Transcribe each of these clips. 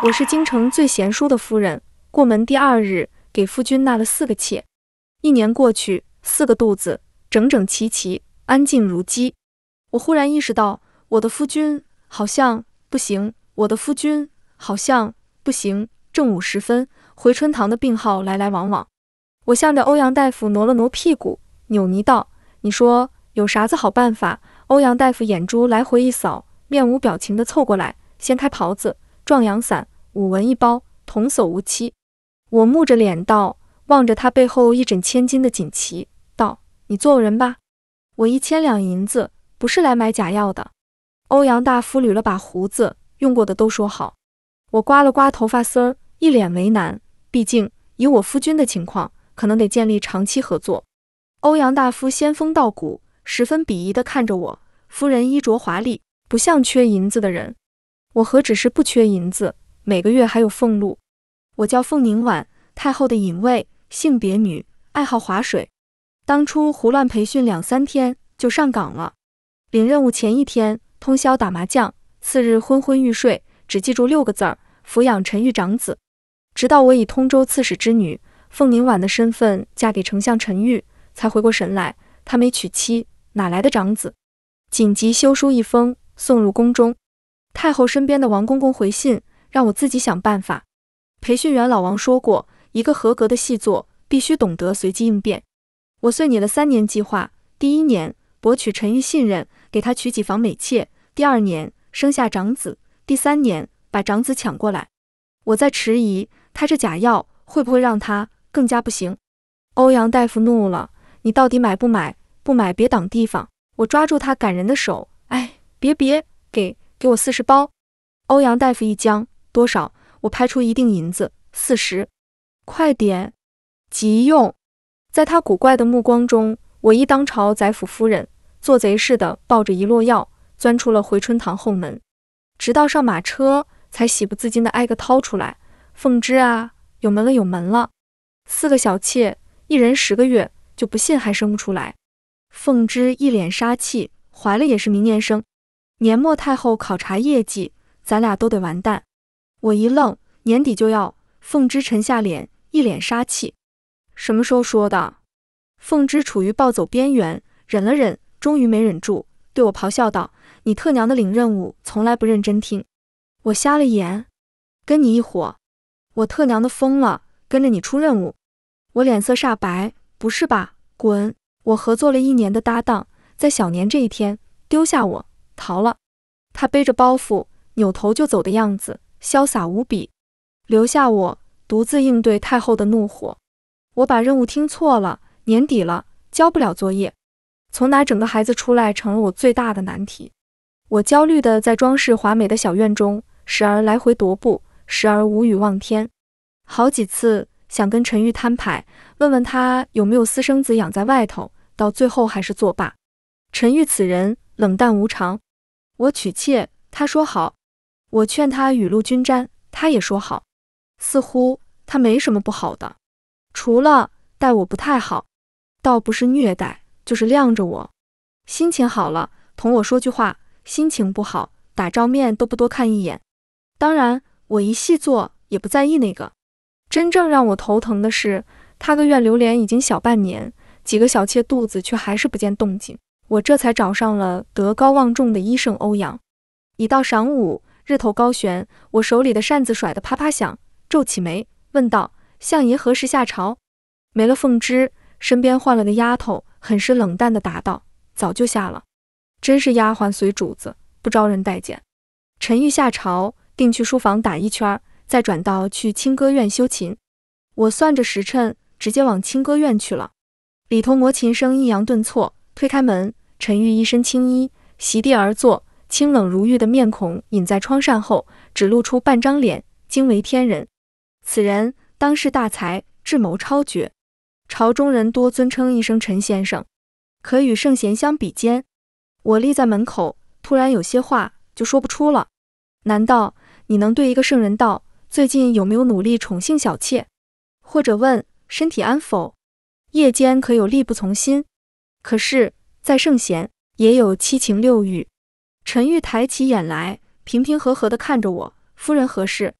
我是京城最贤淑的夫人，过门第二日给夫君纳了四个妾，一年过去，四个肚子整整齐齐，安静如鸡。我忽然意识到，我的夫君好像不行。我的夫君好像不行。正午时分，回春堂的病号来来往往，我向着欧阳大夫挪了挪屁股，扭捏道：“你说有啥子好办法？”欧阳大夫眼珠来回一扫，面无表情地凑过来，掀开袍子，壮阳伞五文一包，童叟无欺。我木着脸道，望着他背后一枕千金的锦旗，道：“你做人吧，我一千两银子不是来买假药的。”欧阳大夫捋了把胡子，用过的都说好。我刮了刮头发丝儿，一脸为难。毕竟以我夫君的情况，可能得建立长期合作。欧阳大夫仙风道骨，十分鄙夷地看着我。夫人衣着华丽，不像缺银子的人。我何止是不缺银子？每个月还有俸禄，我叫凤宁婉，太后的隐卫，性别女，爱好划水。当初胡乱培训两三天就上岗了，领任务前一天通宵打麻将，次日昏昏欲睡，只记住六个字儿：抚养陈玉长子。直到我以通州刺史之女凤宁婉的身份嫁给丞相陈玉，才回过神来，他没娶妻，哪来的长子？紧急修书一封，送入宫中。太后身边的王公公回信。让我自己想办法。培训员老王说过，一个合格的细作必须懂得随机应变。我遂拟了三年计划：第一年博取陈玉信任，给他娶几房美妾；第二年生下长子；第三年把长子抢过来。我在迟疑，他这假药会不会让他更加不行？欧阳大夫怒了：“你到底买不买？不买别挡地方！”我抓住他感人的手：“哎，别别，给给我四十包。”欧阳大夫一僵。多少？我拍出一锭银子，四十。快点，急用。在他古怪的目光中，我一当朝宰府夫人，做贼似的抱着一摞药，钻出了回春堂后门。直到上马车，才喜不自禁的挨个掏出来。凤芝啊，有门了，有门了！四个小妾，一人十个月，就不信还生不出来。凤芝一脸杀气，怀了也是明年生。年末太后考察业绩，咱俩都得完蛋。我一愣，年底就要。凤芝沉下脸，一脸杀气。什么时候说的？凤芝处于暴走边缘，忍了忍，终于没忍住，对我咆哮道：“你特娘的领任务从来不认真听，我瞎了眼，跟你一伙，我特娘的疯了，跟着你出任务。”我脸色煞白：“不是吧？滚！我合作了一年的搭档，在小年这一天丢下我逃了。他背着包袱，扭头就走的样子。”潇洒无比，留下我独自应对太后的怒火。我把任务听错了，年底了交不了作业，从哪整个孩子出来成了我最大的难题。我焦虑的在装饰华美的小院中，时而来回踱步，时而无语望天。好几次想跟陈玉摊牌，问问他有没有私生子养在外头，到最后还是作罢。陈玉此人冷淡无常，我娶妾，他说好。我劝他雨露均沾，他也说好，似乎他没什么不好的，除了待我不太好，倒不是虐待，就是晾着我。心情好了同我说句话，心情不好打照面都不多看一眼。当然，我一细做也不在意那个。真正让我头疼的是，他个怨榴莲已经小半年，几个小妾肚子却还是不见动静。我这才找上了德高望重的医圣欧阳。已到晌午。日头高悬，我手里的扇子甩得啪啪响，皱起眉问道：“相爷何时下朝？”没了凤芝，身边换了个丫头，很是冷淡的答道：“早就下了。”真是丫鬟随主子，不招人待见。陈玉下朝，定去书房打一圈，再转到去清歌院修琴。我算着时辰，直接往清歌院去了。里头磨琴声抑扬顿挫，推开门，陈玉一身青衣，席地而坐。清冷如玉的面孔隐在窗扇后，只露出半张脸，惊为天人。此人当世大才，智谋超绝，朝中人多尊称一声陈先生，可与圣贤相比肩。我立在门口，突然有些话就说不出了。难道你能对一个圣人道最近有没有努力宠幸小妾，或者问身体安否，夜间可有力不从心？可是，在圣贤也有七情六欲。陈玉抬起眼来，平平和和地看着我。夫人何事？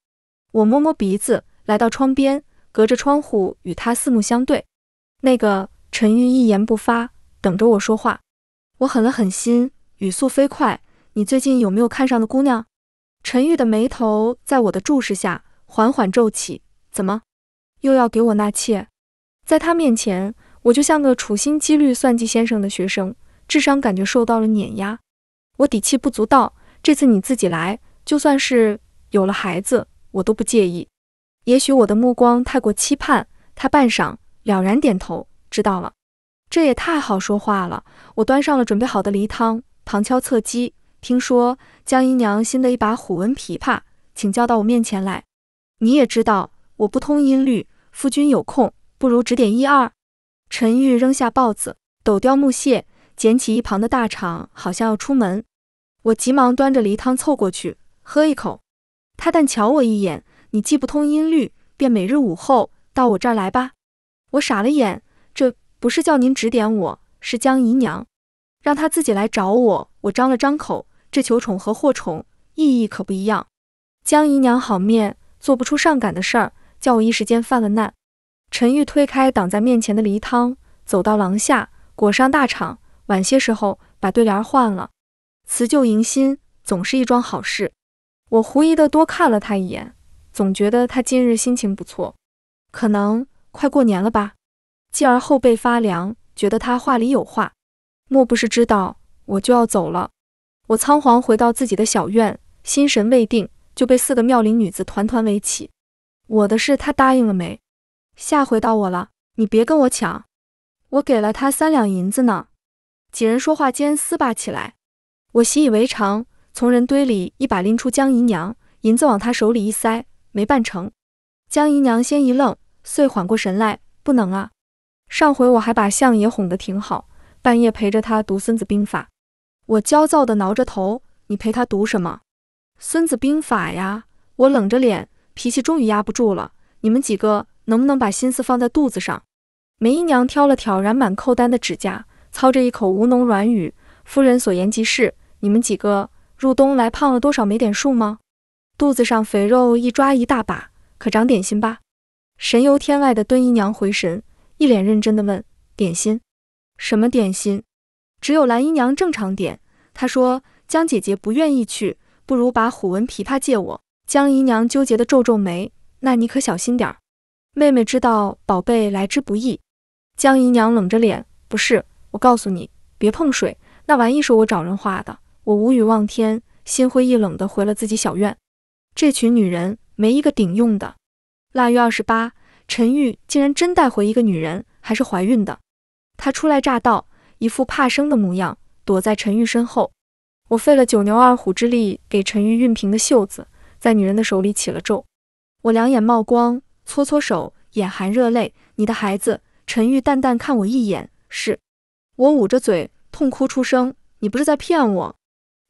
我摸摸鼻子，来到窗边，隔着窗户与他四目相对。那个陈玉一言不发，等着我说话。我狠了狠心，语速飞快：“你最近有没有看上的姑娘？”陈玉的眉头在我的注视下缓缓皱起。怎么，又要给我纳妾？在他面前，我就像个处心积虑算计先生的学生，智商感觉受到了碾压。我底气不足，道，这次你自己来，就算是有了孩子，我都不介意。也许我的目光太过期盼。他半晌了然点头，知道了。这也太好说话了。我端上了准备好的梨汤，旁敲侧击，听说江姨娘新得一把虎纹琵琶，请叫到我面前来。你也知道我不通音律，夫君有空不如指点一二。陈玉扔下豹子，抖掉木屑，捡起一旁的大铲，好像要出门。我急忙端着梨汤凑过去喝一口，他但瞧我一眼。你既不通音律，便每日午后到我这儿来吧。我傻了眼，这不是叫您指点我，是江姨娘，让她自己来找我。我张了张口，这求宠和获宠意义可不一样。江姨娘好面，做不出上赶的事儿，叫我一时间犯了难。陈玉推开挡在面前的梨汤，走到廊下，裹上大氅，晚些时候把对联换了。辞旧迎新总是一桩好事，我狐疑的多看了他一眼，总觉得他今日心情不错，可能快过年了吧。继而后背发凉，觉得他话里有话，莫不是知道我就要走了？我仓皇回到自己的小院，心神未定，就被四个妙龄女子团团围起。我的事他答应了没？下回到我了，你别跟我抢，我给了他三两银子呢。几人说话间撕巴起来。我习以为常，从人堆里一把拎出江姨娘，银子往她手里一塞，没办成。江姨娘先一愣，遂缓过神来：“不能啊，上回我还把相爷哄得挺好，半夜陪着他读《孙子兵法》。”我焦躁地挠着头：“你陪他读什么《孙子兵法》呀？”我冷着脸，脾气终于压不住了：“你们几个能不能把心思放在肚子上？”梅姨娘挑了挑染满蔻丹的指甲，操着一口吴侬软语。夫人所言极是，你们几个入冬来胖了多少，没点数吗？肚子上肥肉一抓一大把，可长点心吧。神游天外的敦姨娘回神，一脸认真的问：“点心？什么点心？只有蓝姨娘正常点。她说江姐姐不愿意去，不如把虎纹琵琶借我。”江姨娘纠结的皱皱眉：“那你可小心点儿，妹妹知道宝贝来之不易。”江姨娘冷着脸：“不是，我告诉你，别碰水。”那玩意是我找人画的，我无语望天，心灰意冷的回了自己小院。这群女人没一个顶用的。腊月二十八，陈玉竟然真带回一个女人，还是怀孕的。她初来乍到，一副怕生的模样，躲在陈玉身后。我费了九牛二虎之力给陈玉熨平的袖子，在女人的手里起了皱。我两眼冒光，搓搓手，眼含热泪。你的孩子。陈玉淡淡看我一眼，是。我捂着嘴。痛哭出声，你不是在骗我？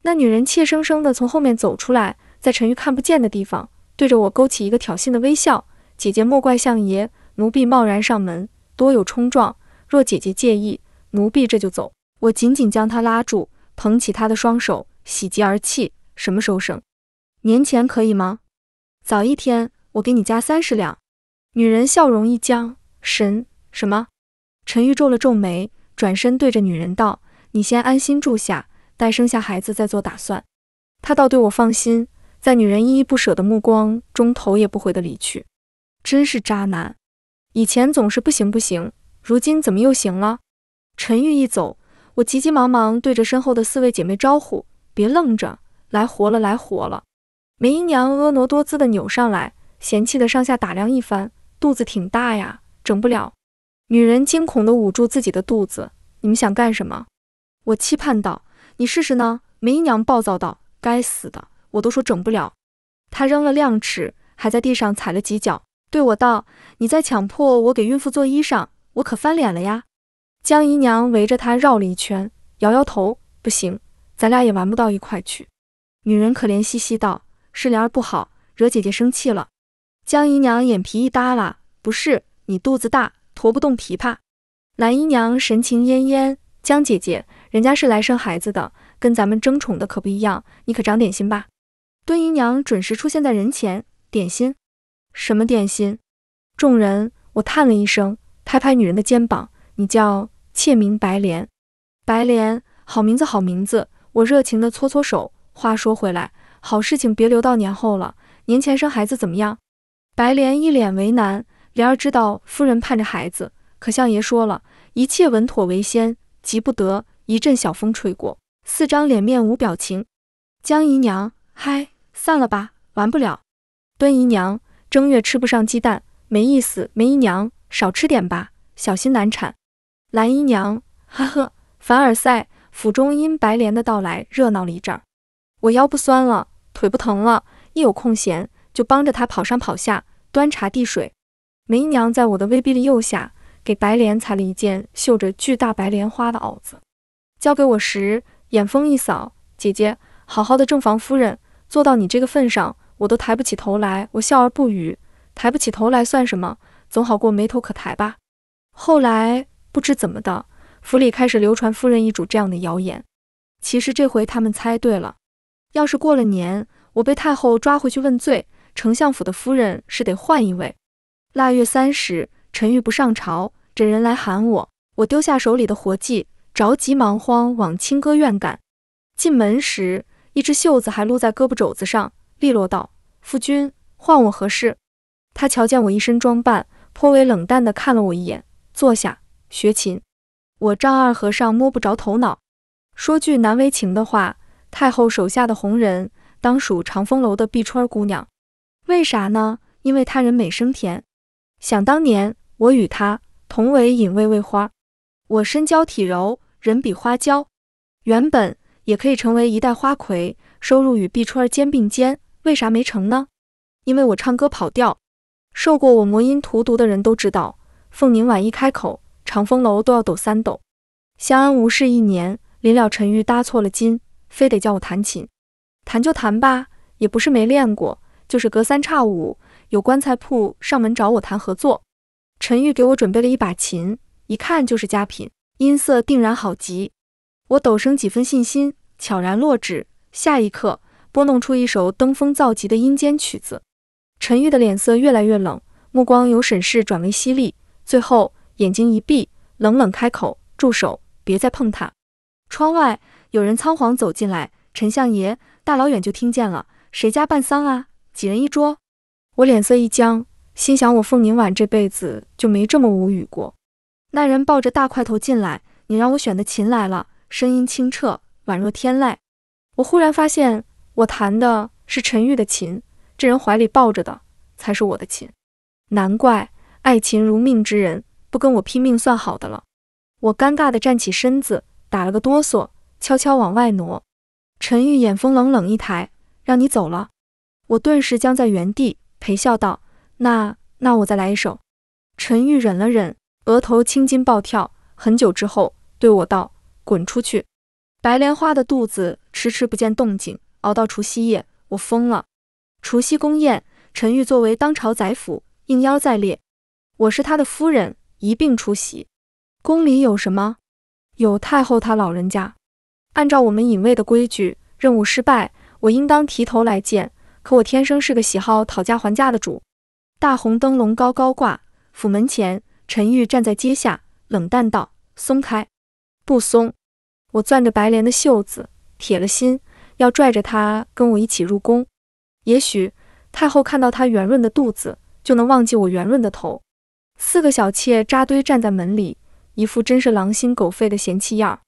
那女人怯生生地从后面走出来，在陈玉看不见的地方，对着我勾起一个挑衅的微笑。姐姐莫怪相爷，奴婢贸然上门，多有冲撞。若姐姐介意，奴婢这就走。我紧紧将她拉住，捧起她的双手，喜极而泣。什么时候生？年前可以吗？早一天，我给你加三十两。女人笑容一僵，神什么？陈玉皱了皱眉，转身对着女人道。你先安心住下，待生下孩子再做打算。他倒对我放心，在女人依依不舍的目光中，头也不回的离去。真是渣男！以前总是不行不行，如今怎么又行了？陈玉一走，我急急忙忙对着身后的四位姐妹招呼：“别愣着，来活了，来活了！”梅姨娘婀娜多姿的扭上来，嫌弃的上下打量一番：“肚子挺大呀，整不了。”女人惊恐的捂住自己的肚子：“你们想干什么？”我期盼道：“你试试呢？”梅姨娘暴躁道：“该死的，我都说整不了。”她扔了晾尺，还在地上踩了几脚，对我道：“你在强迫我给孕妇做衣裳，我可翻脸了呀！”江姨娘围着她绕了一圈，摇摇头：“不行，咱俩也玩不到一块去。”女人可怜兮兮道：“是莲儿不好，惹姐姐生气了。”江姨娘眼皮一耷拉：“不是，你肚子大，驮不动琵琶。”蓝姨娘神情恹恹：“江姐姐。”人家是来生孩子的，跟咱们争宠的可不一样，你可长点心吧。敦姨娘准时出现在人前，点心？什么点心？众人，我叹了一声，拍拍女人的肩膀：“你叫妾名白莲，白莲，好名字，好名字。”我热情地搓搓手。话说回来，好事情别留到年后了，年前生孩子怎么样？白莲一脸为难。莲儿知道夫人盼着孩子，可相爷说了一切稳妥为先，急不得。一阵小风吹过，四张脸面无表情。江姨娘，嗨，散了吧，玩不了。敦姨娘，正月吃不上鸡蛋，没意思。梅姨娘，少吃点吧，小心难产。蓝姨娘，呵呵。凡尔赛府中因白莲的到来热闹了一阵儿。我腰不酸了，腿不疼了，一有空闲就帮着她跑上跑下，端茶递水。梅姨娘在我的威逼利诱下，给白莲裁了一件绣着巨大白莲花的袄子。交给我时，眼风一扫，姐姐好好的正房夫人，做到你这个份上，我都抬不起头来。我笑而不语，抬不起头来算什么？总好过没头可抬吧。后来不知怎么的，府里开始流传夫人一主这样的谣言。其实这回他们猜对了，要是过了年，我被太后抓回去问罪，丞相府的夫人是得换一位。腊月三十，陈玉不上朝，这人来喊我，我丢下手里的活计。着急忙慌往清歌院赶，进门时一只袖子还撸在胳膊肘子上，利落道：“夫君唤我何事？”他瞧见我一身装扮，颇为冷淡地看了我一眼，坐下学琴。我丈二和尚摸不着头脑，说句难为情的话：太后手下的红人，当属长风楼的碧川姑娘。为啥呢？因为他人美声甜。想当年，我与她同为隐卫卫花，我身娇体柔。人比花娇，原本也可以成为一代花魁，收入与碧春儿肩并肩，为啥没成呢？因为我唱歌跑调，受过我魔音荼毒的人都知道，凤宁婉一开口，长风楼都要抖三抖。相安无事一年，临了陈玉搭错了筋，非得叫我弹琴，弹就弹吧，也不是没练过，就是隔三差五有棺材铺上门找我谈合作。陈玉给我准备了一把琴，一看就是佳品。音色定然好极，我陡生几分信心，悄然落指，下一刻拨弄出一首登峰造极的阴间曲子。陈玉的脸色越来越冷，目光由审视转为犀利，最后眼睛一闭，冷冷开口：“住手，别再碰他。”窗外有人仓皇走进来。陈相爷大老远就听见了，谁家办丧啊？几人一桌？我脸色一僵，心想我凤宁晚这辈子就没这么无语过。那人抱着大块头进来，你让我选的琴来了，声音清澈，宛若天籁。我忽然发现，我弹的是陈玉的琴，这人怀里抱着的才是我的琴。难怪爱琴如命之人不跟我拼命算好的了。我尴尬的站起身子，打了个哆嗦，悄悄往外挪。陈玉眼风冷冷一抬，让你走了。我顿时僵在原地，陪笑道：“那那我再来一首。”陈玉忍了忍。额头青筋暴跳，很久之后，对我道：“滚出去！”白莲花的肚子迟迟不见动静，熬到除夕夜，我疯了。除夕宫宴，陈玉作为当朝宰辅，应邀在列。我是他的夫人，一并出席。宫里有什么？有太后，她老人家。按照我们隐卫的规矩，任务失败，我应当提头来见。可我天生是个喜好讨价还价的主。大红灯笼高高挂，府门前。陈玉站在阶下，冷淡道：“松开，不松。”我攥着白莲的袖子，铁了心要拽着她跟我一起入宫。也许太后看到她圆润的肚子，就能忘记我圆润的头。四个小妾扎堆站在门里，一副真是狼心狗肺的嫌弃样。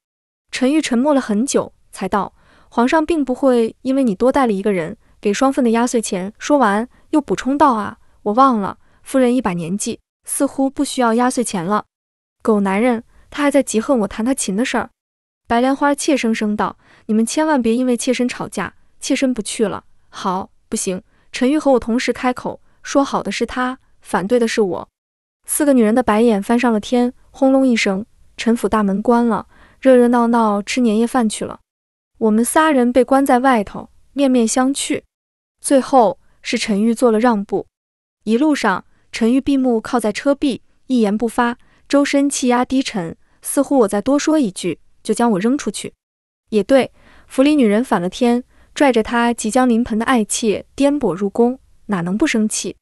陈玉沉默了很久，才道：“皇上并不会因为你多带了一个人，给双份的压岁钱。”说完，又补充道：“啊，我忘了，夫人一把年纪。”似乎不需要压岁钱了，狗男人，他还在嫉恨我弹他琴的事儿。白莲花怯生生道：“你们千万别因为妾身吵架，妾身不去了。”好，不行。陈玉和我同时开口说：“好的是他，反对的是我。”四个女人的白眼翻上了天，轰隆一声，陈府大门关了，热热闹闹吃年夜饭去了。我们仨人被关在外头，面面相觑。最后是陈玉做了让步，一路上。陈玉闭目靠在车壁，一言不发，周身气压低沉，似乎我再多说一句，就将我扔出去。也对，府里女人反了天，拽着他即将临盆的爱妾颠簸入宫，哪能不生气？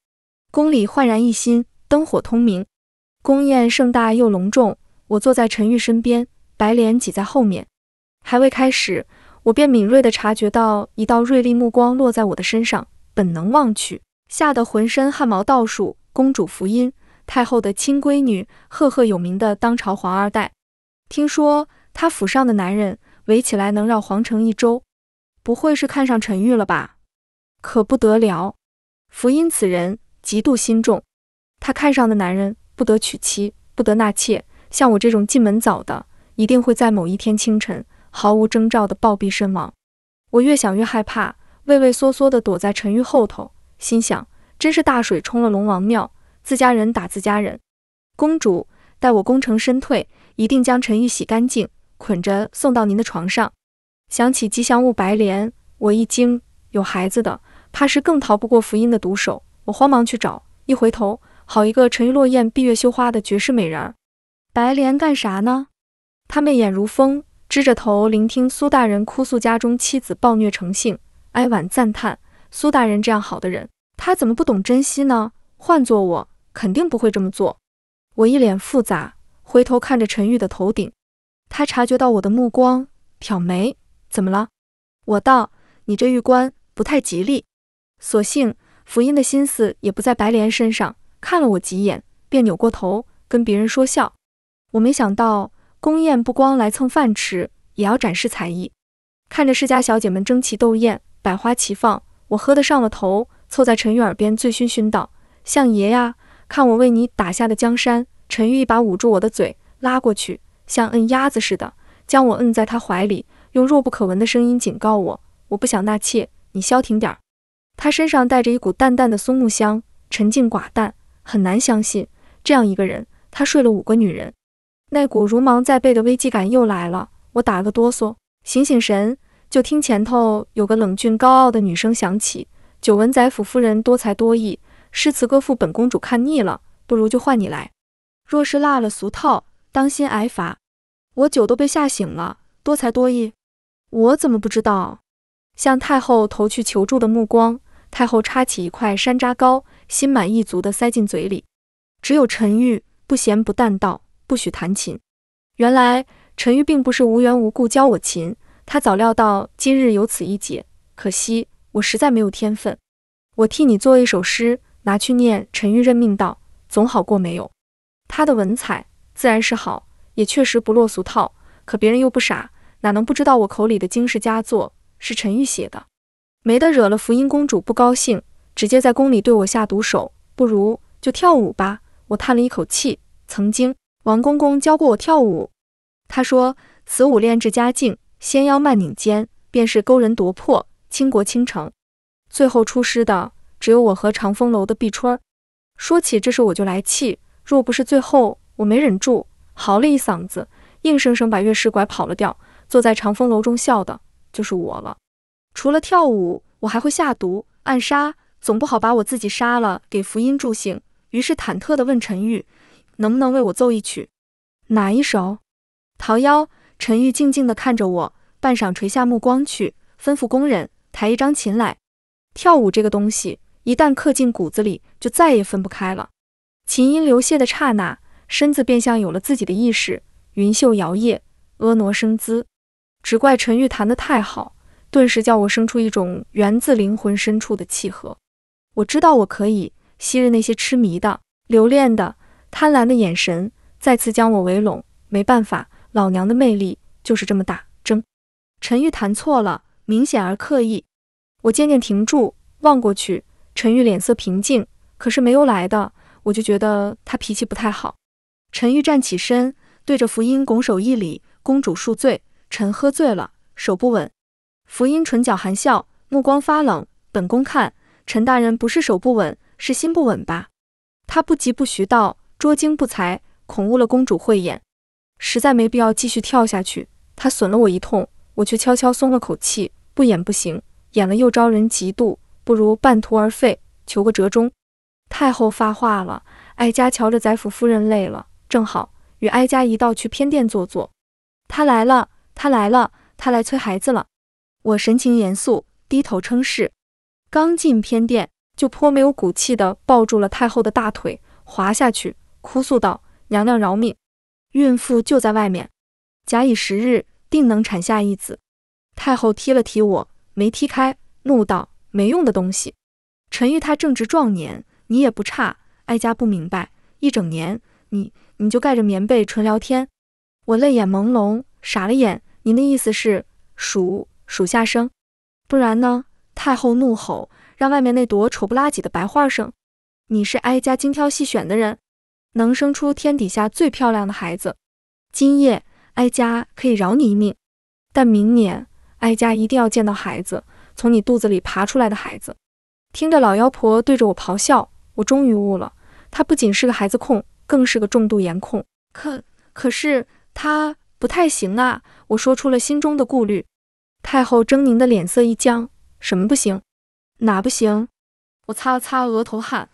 宫里焕然一新，灯火通明，宫宴盛大又隆重。我坐在陈玉身边，白莲挤在后面。还未开始，我便敏锐地察觉到一道锐利目光落在我的身上，本能望去，吓得浑身汗毛倒竖。公主福音，太后的亲闺女，赫赫有名的当朝皇二代。听说她府上的男人围起来能绕皇城一周，不会是看上陈玉了吧？可不得了，福音此人嫉妒心重，他看上的男人不得娶妻，不得纳妾。像我这种进门早的，一定会在某一天清晨毫无征兆的暴毙身亡。我越想越害怕，畏畏缩缩的躲在陈玉后头，心想。真是大水冲了龙王庙，自家人打自家人。公主，待我功成身退，一定将陈玉洗干净，捆着送到您的床上。想起吉祥物白莲，我一惊，有孩子的，怕是更逃不过福音的毒手。我慌忙去找，一回头，好一个沉鱼落雁、闭月羞花的绝世美人儿。白莲干啥呢？她媚眼如风，支着头聆听苏大人哭诉家中妻子暴虐成性，哀婉赞叹苏大人这样好的人。他怎么不懂珍惜呢？换做我，肯定不会这么做。我一脸复杂，回头看着陈玉的头顶。他察觉到我的目光，挑眉：“怎么了？”我道：“你这玉冠不太吉利。”索性福音的心思也不在白莲身上，看了我几眼，便扭过头跟别人说笑。我没想到，宫宴不光来蹭饭吃，也要展示才艺。看着世家小姐们争奇斗艳，百花齐放，我喝得上了头。凑在陈玉耳边，醉醺醺道：“相爷呀，看我为你打下的江山。”陈玉一把捂住我的嘴，拉过去，像摁鸭子似的将我摁在他怀里，用弱不可闻的声音警告我：“我不想纳妾，你消停点儿。”他身上带着一股淡淡的松木香，沉静寡淡，很难相信这样一个人，他睡了五个女人。那股如芒在背的危机感又来了，我打个哆嗦，醒醒神，就听前头有个冷峻高傲的女声响起。久闻宰府夫人多才多艺，诗词歌赋本公主看腻了，不如就换你来。若是落了俗套，当心挨罚。我酒都被吓醒了，多才多艺，我怎么不知道？向太后投去求助的目光。太后插起一块山楂糕，心满意足地塞进嘴里。只有陈玉不咸不淡道：“不许弹琴。”原来陈玉并不是无缘无故教我琴，他早料到今日有此一劫，可惜。我实在没有天分，我替你做一首诗，拿去念。陈玉认命道：“总好过没有。”他的文采自然是好，也确实不落俗套。可别人又不傻，哪能不知道我口里的惊世佳作是陈玉写的？没得惹了福音公主不高兴，直接在宫里对我下毒手。不如就跳舞吧。我叹了一口气。曾经王公公教过我跳舞，他说：“此舞练至佳境，纤腰慢拧间，便是勾人夺魄。”倾国倾城，最后出师的只有我和长风楼的碧春儿。说起这事我就来气，若不是最后我没忍住，嚎了一嗓子，硬生生把乐师拐跑了掉，坐在长风楼中笑的就是我了。除了跳舞，我还会下毒暗杀，总不好把我自己杀了给福音助兴。于是忐忑地问陈玉：“能不能为我奏一曲？哪一首？”桃夭。陈玉静静地看着我，半晌垂下目光去，吩咐工人。抬一张琴来，跳舞这个东西，一旦刻进骨子里，就再也分不开了。琴音流泻的刹那，身子便像有了自己的意识，云袖摇曳，婀娜生姿。只怪陈玉弹得太好，顿时叫我生出一种源自灵魂深处的契合。我知道我可以，昔日那些痴迷的、留恋的、贪婪的眼神，再次将我围拢。没办法，老娘的魅力就是这么大。争，陈玉弹错了。明显而刻意，我渐渐停住，望过去，陈玉脸色平静，可是没有来的，我就觉得他脾气不太好。陈玉站起身，对着福音拱手一礼：“公主恕罪，臣喝醉了，手不稳。”福音唇角含笑，目光发冷：“本宫看陈大人不是手不稳，是心不稳吧？”他不疾不徐道：“捉惊不才，恐误了公主慧眼，实在没必要继续跳下去。”他损了我一通，我却悄悄松了口气。不演不行，演了又招人嫉妒，不如半途而废，求个折中。太后发话了，哀家瞧着宰府夫人累了，正好与哀家一道去偏殿坐坐。她来了，她来了，她来催孩子了。我神情严肃，低头称是。刚进偏殿，就颇没有骨气的抱住了太后的大腿，滑下去，哭诉道：“娘娘饶命，孕妇就在外面，假以时日，定能产下一子。”太后踢了踢我，没踢开，怒道：“没用的东西，陈玉他正值壮年，你也不差。哀家不明白，一整年你你就盖着棉被纯聊天。”我泪眼朦胧，傻了眼。您的意思是属属下生，不然呢？太后怒吼：“让外面那朵丑不拉几的白花生！你是哀家精挑细选的人，能生出天底下最漂亮的孩子。今夜哀家可以饶你一命，但明年。”哀家一定要见到孩子，从你肚子里爬出来的孩子。听着老妖婆对着我咆哮，我终于悟了，她不仅是个孩子控，更是个重度颜控。可可是她不太行啊！我说出了心中的顾虑。太后狰狞的脸色一僵，什么不行？哪不行？我擦了擦额头汗，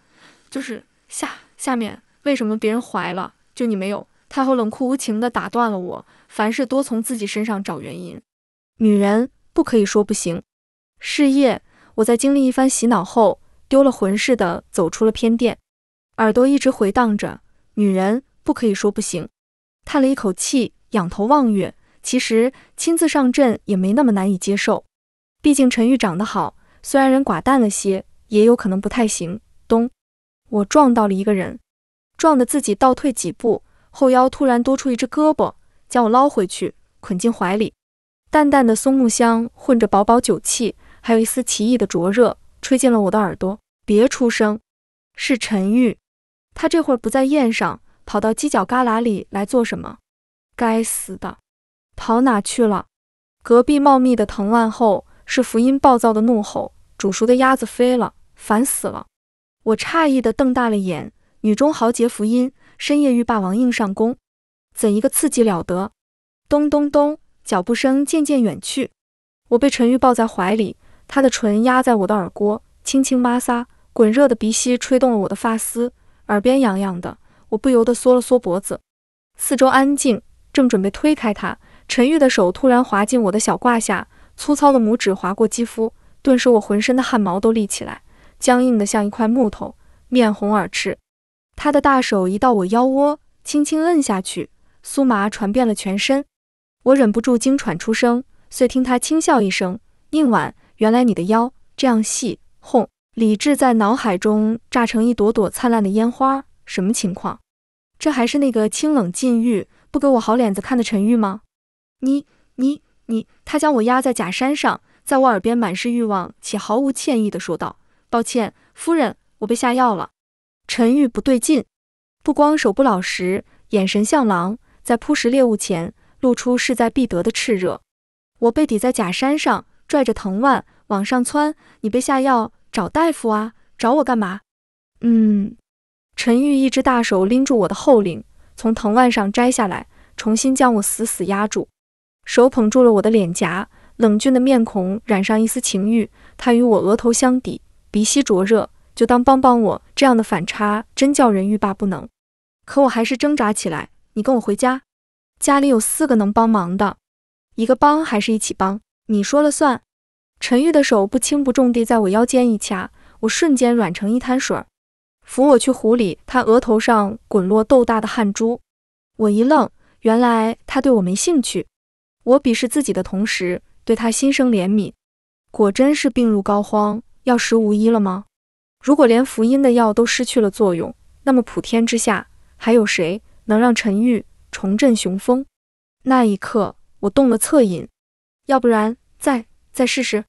就是下下面为什么别人怀了，就你没有？太后冷酷无情地打断了我，凡事多从自己身上找原因。女人不可以说不行。事业，我在经历一番洗脑后，丢了魂似的走出了偏殿，耳朵一直回荡着“女人不可以说不行”。叹了一口气，仰头望月。其实亲自上阵也没那么难以接受，毕竟陈玉长得好，虽然人寡淡了些，也有可能不太行。咚！我撞到了一个人，撞得自己倒退几步，后腰突然多出一只胳膊，将我捞回去，捆进怀里。淡淡的松木香混着薄薄酒气，还有一丝奇异的灼热，吹进了我的耳朵。别出声，是陈玉。他这会儿不在宴上，跑到犄角旮旯里来做什么？该死的，跑哪去了？隔壁茂密的藤蔓后是福音暴躁的怒吼，煮熟的鸭子飞了，烦死了！我诧异的瞪大了眼，女中豪杰福音深夜遇霸王硬上弓，怎一个刺激了得？咚咚咚。脚步声渐渐远去，我被陈玉抱在怀里，他的唇压在我的耳郭，轻轻摩挲，滚热的鼻息吹动了我的发丝，耳边痒痒的，我不由得缩了缩脖子。四周安静，正准备推开他，陈玉的手突然滑进我的小褂下，粗糙的拇指划过肌肤，顿时我浑身的汗毛都立起来，僵硬的像一块木头，面红耳赤。他的大手移到我腰窝，轻轻摁下去，酥麻传遍了全身。我忍不住惊喘出声，遂听他轻笑一声：“宁婉，原来你的腰这样细。”轰！理智在脑海中炸成一朵朵灿烂的烟花。什么情况？这还是那个清冷禁欲、不给我好脸子看的陈玉吗？你你你！他将我压在假山上，在我耳边满是欲望且毫无歉意地说道：“抱歉，夫人，我被下药了。”陈玉不对劲，不光手不老实，眼神像狼，在扑食猎物前。露出势在必得的炽热。我被抵在假山上，拽着藤蔓往上窜。你被下药，找大夫啊！找我干嘛？嗯。陈玉一只大手拎住我的后领，从藤蔓上摘下来，重新将我死死压住，手捧住了我的脸颊。冷峻的面孔染上一丝情欲，他与我额头相抵，鼻息灼热。就当帮帮我，这样的反差真叫人欲罢不能。可我还是挣扎起来。你跟我回家。家里有四个能帮忙的，一个帮还是一起帮，你说了算。陈玉的手不轻不重地在我腰间一掐，我瞬间软成一滩水。扶我去湖里，他额头上滚落豆大的汗珠。我一愣，原来他对我没兴趣。我鄙视自己的同时，对他心生怜悯。果真是病入膏肓，药石无医了吗？如果连福音的药都失去了作用，那么普天之下还有谁能让陈玉？重振雄风，那一刻我动了恻隐，要不然再再试试。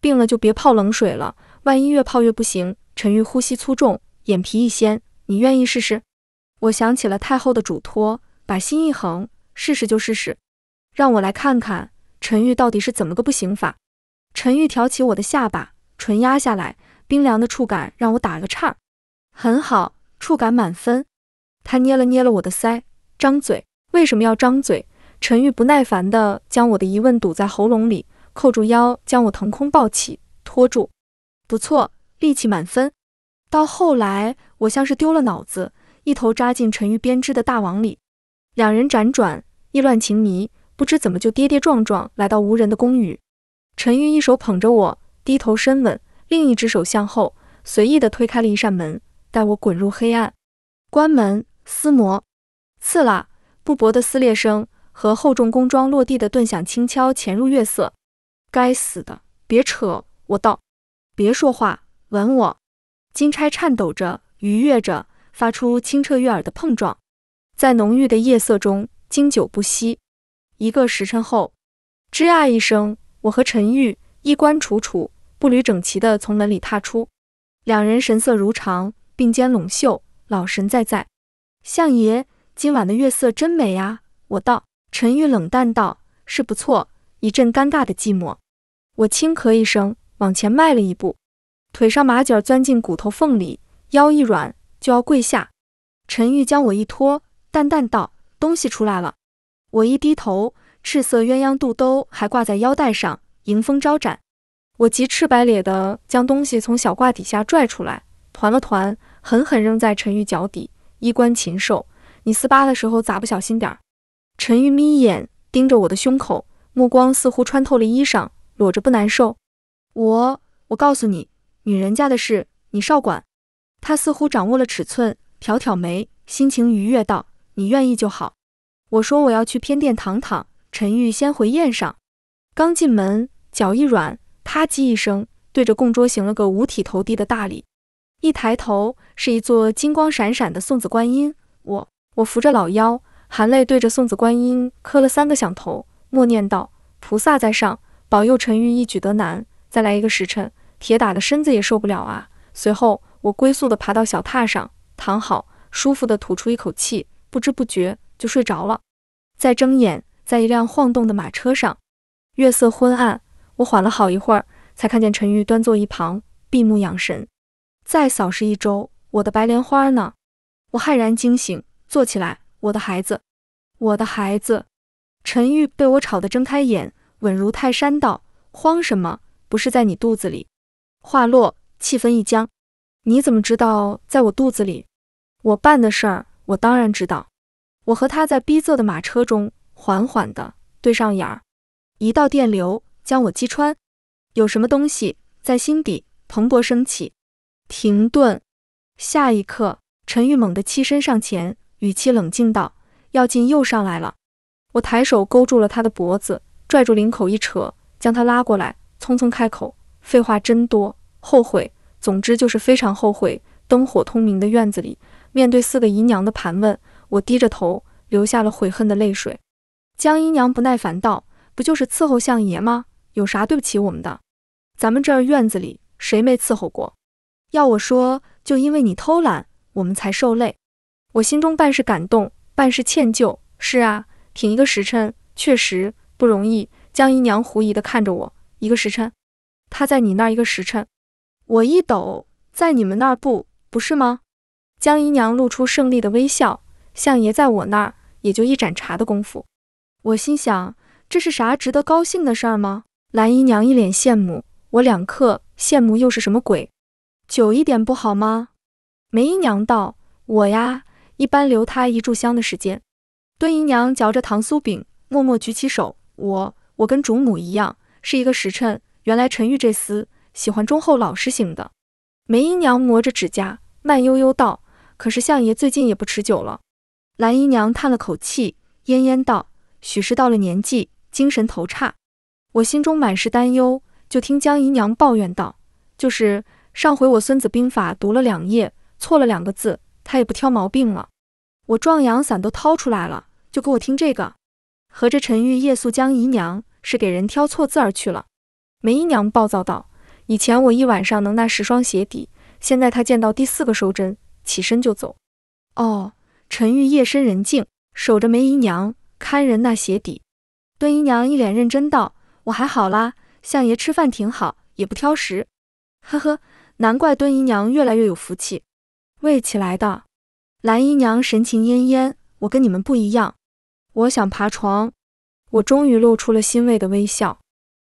病了就别泡冷水了，万一越泡越不行。陈玉呼吸粗重，眼皮一掀，你愿意试试？我想起了太后的嘱托，把心一横，试试就试试。让我来看看陈玉到底是怎么个不行法。陈玉挑起我的下巴，唇压下来，冰凉的触感让我打了个颤。很好，触感满分。他捏了捏了我的腮。张嘴？为什么要张嘴？陈玉不耐烦地将我的疑问堵在喉咙里，扣住腰，将我腾空抱起，拖住。不错，力气满分。到后来，我像是丢了脑子，一头扎进陈玉编织的大网里。两人辗转，意乱情迷，不知怎么就跌跌撞撞来到无人的宫宇。陈玉一手捧着我，低头深吻，另一只手向后随意地推开了一扇门，带我滚入黑暗。关门，撕膜。刺啦，布帛的撕裂声和厚重工装落地的顿响轻敲潜入月色。该死的，别扯！我道，别说话，吻我。金钗颤抖着，愉悦着，发出清澈悦耳的碰撞，在浓郁的夜色中经久不息。一个时辰后，吱呀一声，我和陈玉衣冠楚楚，步履整齐地从门里踏出，两人神色如常，并肩拢袖，老神在在，相爷。今晚的月色真美呀，我道。陈玉冷淡道：“是不错。”一阵尴尬的寂寞。我轻咳一声，往前迈了一步，腿上麻筋钻进骨头缝里，腰一软就要跪下。陈玉将我一拖，淡淡道：“东西出来了。”我一低头，赤色鸳鸯肚兜还挂在腰带上，迎风招展。我急赤白脸的将东西从小褂底下拽出来，团了团，狠狠扔在陈玉脚底，衣冠禽兽。你撕疤的时候咋不小心点儿？陈玉眯眼盯着我的胸口，目光似乎穿透了衣裳，裸着不难受。我我告诉你，女人家的事你少管。他似乎掌握了尺寸，挑挑眉，心情愉悦道：“你愿意就好。”我说我要去偏殿躺躺，陈玉先回宴上。刚进门，脚一软，啪叽一声，对着供桌行了个五体投地的大礼。一抬头，是一座金光闪闪的送子观音。我。我扶着老腰，含泪对着送子观音磕了三个响头，默念道：“菩萨在上，保佑陈玉一举得男。”再来一个时辰，铁打的身子也受不了啊！随后，我龟速地爬到小榻上，躺好，舒服地吐出一口气，不知不觉就睡着了。再睁眼，在一辆晃动的马车上，月色昏暗。我缓了好一会儿，才看见陈玉端坐一旁，闭目养神。再扫视一周，我的白莲花呢？我骇然惊醒。坐起来，我的孩子，我的孩子，陈玉被我吵得睁开眼，稳如泰山道：“慌什么？不是在你肚子里。”话落，气氛一僵。“你怎么知道在我肚子里？”“我办的事儿，我当然知道。”我和他在逼仄的马车中缓缓的对上眼儿，一道电流将我击穿，有什么东西在心底蓬勃升起。停顿，下一刻，陈玉猛地栖身上前。语气冷静道：“药劲又上来了。”我抬手勾住了他的脖子，拽住领口一扯，将他拉过来，匆匆开口：“废话真多，后悔，总之就是非常后悔。”灯火通明的院子里，面对四个姨娘的盘问，我低着头，流下了悔恨的泪水。江姨娘不耐烦道：“不就是伺候相爷吗？有啥对不起我们的？咱们这儿院子里谁没伺候过？要我说，就因为你偷懒，我们才受累。”我心中半是感动，半是歉疚。是啊，挺一个时辰，确实不容易。江姨娘狐疑地看着我，一个时辰，她在你那儿一个时辰，我一抖，在你们那儿不不是吗？江姨娘露出胜利的微笑。相爷在我那儿也就一盏茶的功夫。我心想，这是啥值得高兴的事儿吗？蓝姨娘一脸羡慕，我两刻羡慕又是什么鬼？久一点不好吗？梅姨娘道：“我呀。”一般留他一炷香的时间。敦姨娘嚼着糖酥饼，默默举起手：“我……我跟主母一样，是一个时辰。”原来陈玉这厮喜欢忠厚老实型的。梅姨娘磨着指甲，慢悠悠道：“可是相爷最近也不持久了。”蓝姨娘叹了口气，恹恹道：“许是到了年纪，精神头差。”我心中满是担忧，就听江姨娘抱怨道：“就是上回我《孙子兵法》读了两页，错了两个字。”他也不挑毛病了，我壮阳散都掏出来了，就给我听这个。合着陈玉夜宿江姨娘是给人挑错字儿去了。梅姨娘暴躁道：“以前我一晚上能纳十双鞋底，现在她见到第四个收针，起身就走。”哦，陈玉夜深人静守着梅姨娘看人纳鞋底。敦姨娘一脸认真道：“我还好啦，相爷吃饭挺好，也不挑食。”呵呵，难怪敦姨娘越来越有福气。喂起来的，蓝姨娘神情恹恹。我跟你们不一样，我想爬床。我终于露出了欣慰的微笑。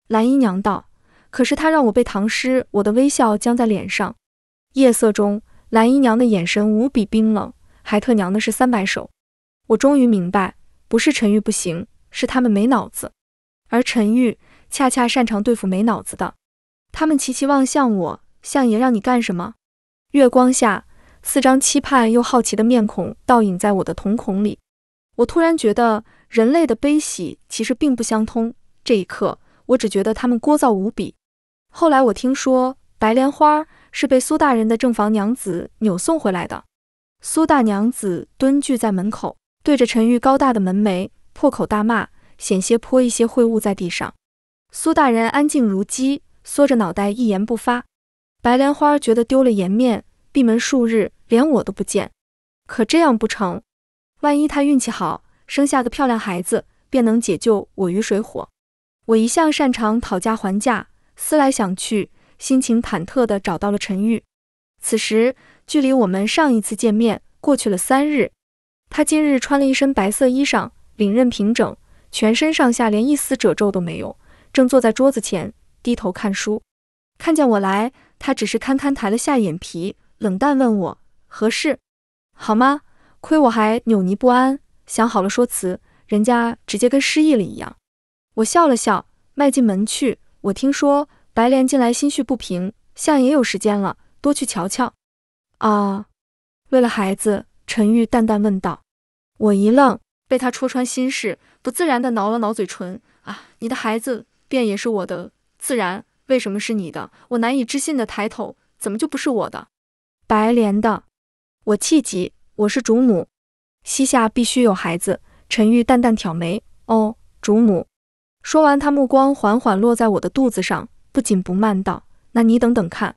蓝姨娘道：“可是他让我背唐诗。”我的微笑僵在脸上。夜色中，蓝姨娘的眼神无比冰冷。还特娘的是三百首！我终于明白，不是陈玉不行，是他们没脑子。而陈玉恰恰擅长对付没脑子的。他们齐齐望向我，相爷让你干什么？月光下。四张期盼又好奇的面孔倒影在我的瞳孔里，我突然觉得人类的悲喜其实并不相通。这一刻，我只觉得他们聒噪无比。后来我听说，白莲花是被苏大人的正房娘子扭送回来的。苏大娘子蹲踞在门口，对着沉郁高大的门楣破口大骂，险些泼一些秽物在地上。苏大人安静如鸡，缩着脑袋一言不发。白莲花觉得丢了颜面，闭门数日。连我都不见，可这样不成。万一他运气好，生下个漂亮孩子，便能解救我于水火。我一向擅长讨价还价，思来想去，心情忐忑地找到了陈玉。此时距离我们上一次见面过去了三日，他今日穿了一身白色衣裳，领刃平整，全身上下连一丝褶皱都没有，正坐在桌子前低头看书。看见我来，他只是堪堪抬了下眼皮，冷淡问我。合适，好吗？亏我还忸怩不安，想好了说辞，人家直接跟失忆了一样。我笑了笑，迈进门去。我听说白莲近来心绪不平，像也有时间了，多去瞧瞧。啊，为了孩子，陈玉淡淡问道。我一愣，被他戳穿心事，不自然的挠了挠嘴唇。啊，你的孩子便也是我的，自然为什么是你的？我难以置信的抬头，怎么就不是我的？白莲的。我气急，我是主母，膝下必须有孩子。陈玉淡淡挑眉，哦，主母。说完，他目光缓缓落在我的肚子上，不紧不慢道：“那你等等看。”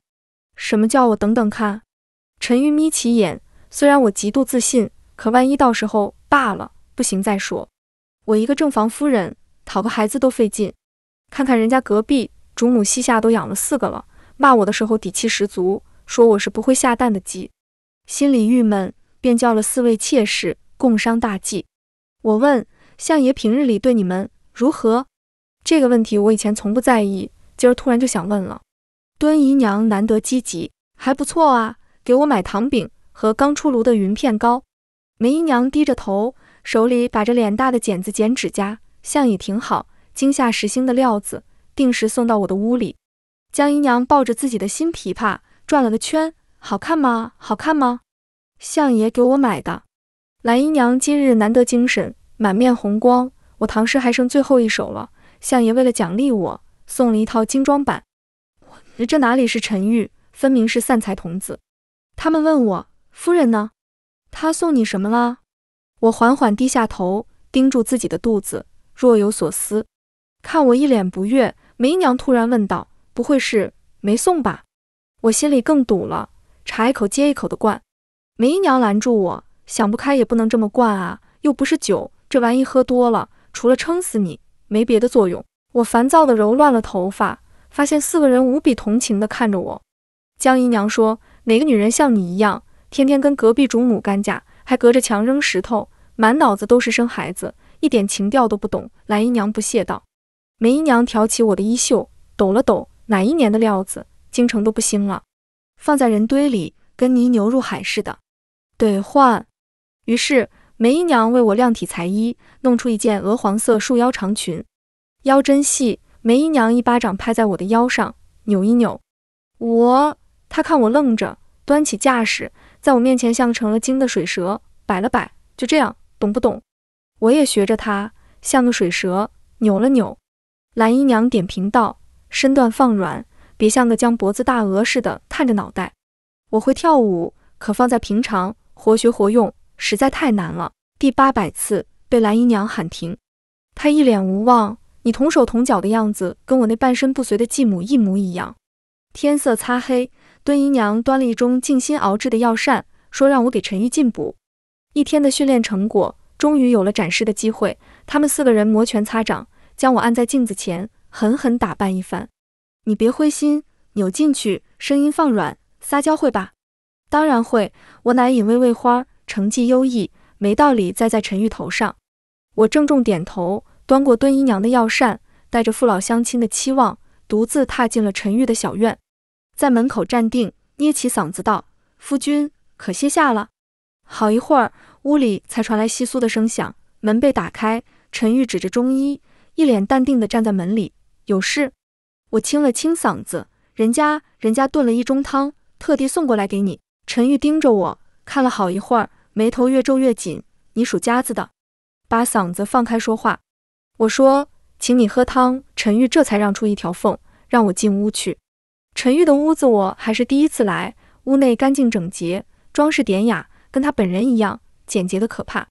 什么叫我等等看？陈玉眯起眼。虽然我极度自信，可万一到时候罢了不行，再说，我一个正房夫人，讨个孩子都费劲。看看人家隔壁主母膝下都养了四个了，骂我的时候底气十足，说我是不会下蛋的鸡。心里郁闷，便叫了四位妾室共商大计。我问相爷平日里对你们如何？这个问题我以前从不在意，今儿突然就想问了。敦姨娘难得积极，还不错啊，给我买糖饼和刚出炉的云片糕。梅姨娘低着头，手里把着脸大的剪子剪指甲。相爷挺好，惊吓时兴的料子，定时送到我的屋里。江姨娘抱着自己的新琵琶，转了个圈。好看吗？好看吗？相爷给我买的。兰姨娘今日难得精神，满面红光。我唐诗还剩最后一首了，相爷为了奖励我，送了一套精装版。我这哪里是沉玉，分明是散财童子。他们问我夫人呢？他送你什么了？我缓缓低下头，盯住自己的肚子，若有所思。看我一脸不悦，梅姨娘突然问道：“不会是没送吧？”我心里更堵了。茶一口接一口的灌，梅姨娘拦住我，想不开也不能这么灌啊，又不是酒，这玩意喝多了，除了撑死你，没别的作用。我烦躁的揉乱了头发，发现四个人无比同情的看着我。江姨娘说：“哪个女人像你一样，天天跟隔壁主母干架，还隔着墙扔石头，满脑子都是生孩子，一点情调都不懂。”蓝姨娘不屑道。梅姨娘挑起我的衣袖，抖了抖，哪一年的料子，京城都不兴了。放在人堆里，跟泥牛入海似的，得换。于是梅姨娘为我量体裁衣，弄出一件鹅黄色束腰长裙，腰真细。梅姨娘一巴掌拍在我的腰上，扭一扭，我她看我愣着，端起架势，在我面前像成了精的水蛇，摆了摆。就这样，懂不懂？我也学着她，像个水蛇，扭了扭。蓝姨娘点评道：“身段放软。”别像个将脖子大鹅似的探着脑袋。我会跳舞，可放在平常活学活用实在太难了。第八百次被蓝姨娘喊停，她一脸无望。你同手同脚的样子，跟我那半身不遂的继母一模一样。天色擦黑，敦姨娘端了一盅静心熬制的药膳，说让我给陈玉进补。一天的训练成果终于有了展示的机会，他们四个人摩拳擦掌，将我按在镜子前，狠狠打扮一番。你别灰心，扭进去，声音放软，撒娇会吧？当然会，我乃隐卫卫花，成绩优异，没道理栽在陈玉头上。我郑重点头，端过敦姨娘的药膳，带着父老乡亲的期望，独自踏进了陈玉的小院，在门口站定，捏起嗓子道：“夫君可歇下了？”好一会儿，屋里才传来窸窣的声响，门被打开，陈玉指着中医，一脸淡定地站在门里，有事？我清了清嗓子，人家人家炖了一盅汤，特地送过来给你。陈玉盯着我看了好一会儿，眉头越皱越紧。你属夹子的，把嗓子放开说话。我说，请你喝汤。陈玉这才让出一条缝，让我进屋去。陈玉的屋子我还是第一次来，屋内干净整洁，装饰典雅，跟他本人一样简洁的可怕。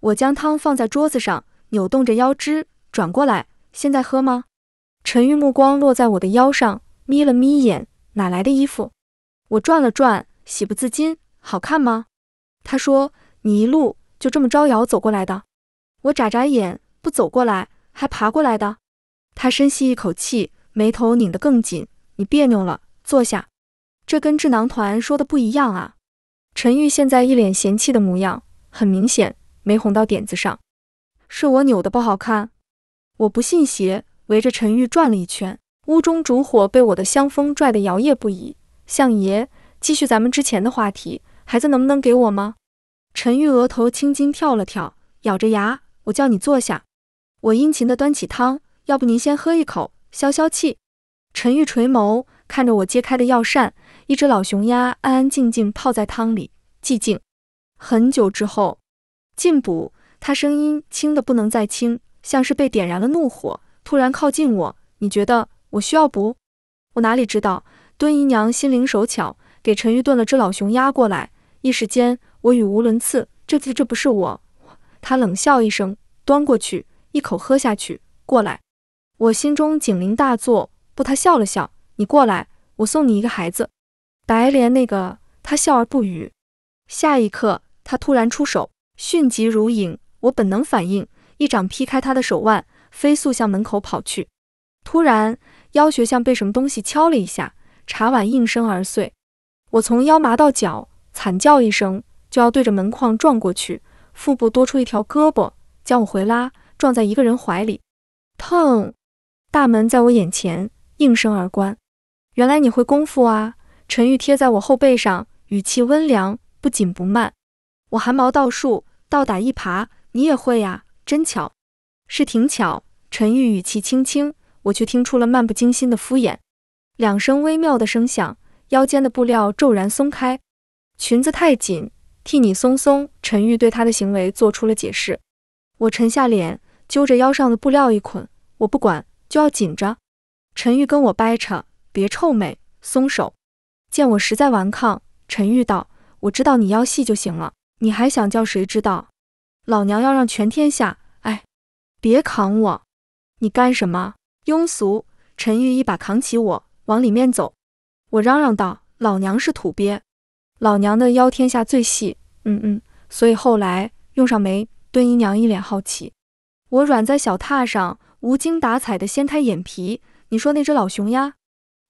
我将汤放在桌子上，扭动着腰肢转过来，现在喝吗？陈玉目光落在我的腰上，眯了眯眼：“哪来的衣服？”我转了转，喜不自禁：“好看吗？”他说：“你一路就这么招摇走过来的？”我眨眨眼：“不走过来，还爬过来的。”他深吸一口气，眉头拧得更紧：“你别扭了，坐下。这跟智囊团说的不一样啊。”陈玉现在一脸嫌弃的模样，很明显没哄到点子上。是我扭的不好看，我不信邪。围着陈玉转了一圈，屋中烛火被我的香风拽得摇曳不已。相爷，继续咱们之前的话题，孩子能不能给我吗？陈玉额头青筋跳了跳，咬着牙：“我叫你坐下。”我殷勤地端起汤，要不您先喝一口，消消气。陈玉垂眸看着我揭开的药膳，一只老熊鸭安安静静泡在汤里，寂静。很久之后，进补，他声音轻得不能再轻，像是被点燃了怒火。突然靠近我，你觉得我需要不？我哪里知道，敦姨娘心灵手巧，给陈玉炖了只老熊鸭过来。一时间我语无伦次，这次这不是我。他冷笑一声，端过去一口喝下去。过来，我心中警铃大作。不，他笑了笑，你过来，我送你一个孩子。白莲那个，他笑而不语。下一刻，他突然出手，迅疾如影。我本能反应，一掌劈开他的手腕。飞速向门口跑去，突然腰穴像被什么东西敲了一下，茶碗应声而碎。我从腰麻到脚，惨叫一声，就要对着门框撞过去，腹部多出一条胳膊将我回拉，撞在一个人怀里。砰！大门在我眼前应声而关。原来你会功夫啊！陈玉贴在我后背上，语气温凉，不紧不慢。我汗毛倒竖，倒打一耙，你也会呀？真巧。是挺巧，陈玉语气轻轻，我却听出了漫不经心的敷衍。两声微妙的声响，腰间的布料骤然松开，裙子太紧，替你松松。陈玉对他的行为做出了解释。我沉下脸，揪着腰上的布料一捆，我不管，就要紧着。陈玉跟我掰扯，别臭美，松手。见我实在顽抗，陈玉道：“我知道你腰细就行了，你还想叫谁知道？老娘要让全天下。”别扛我！你干什么？庸俗！陈玉一把扛起我，往里面走。我嚷嚷道：“老娘是土鳖，老娘的腰天下最细。”嗯嗯，所以后来用上没？敦姨娘一脸好奇。我软在小榻上，无精打采的掀开眼皮。你说那只老熊呀？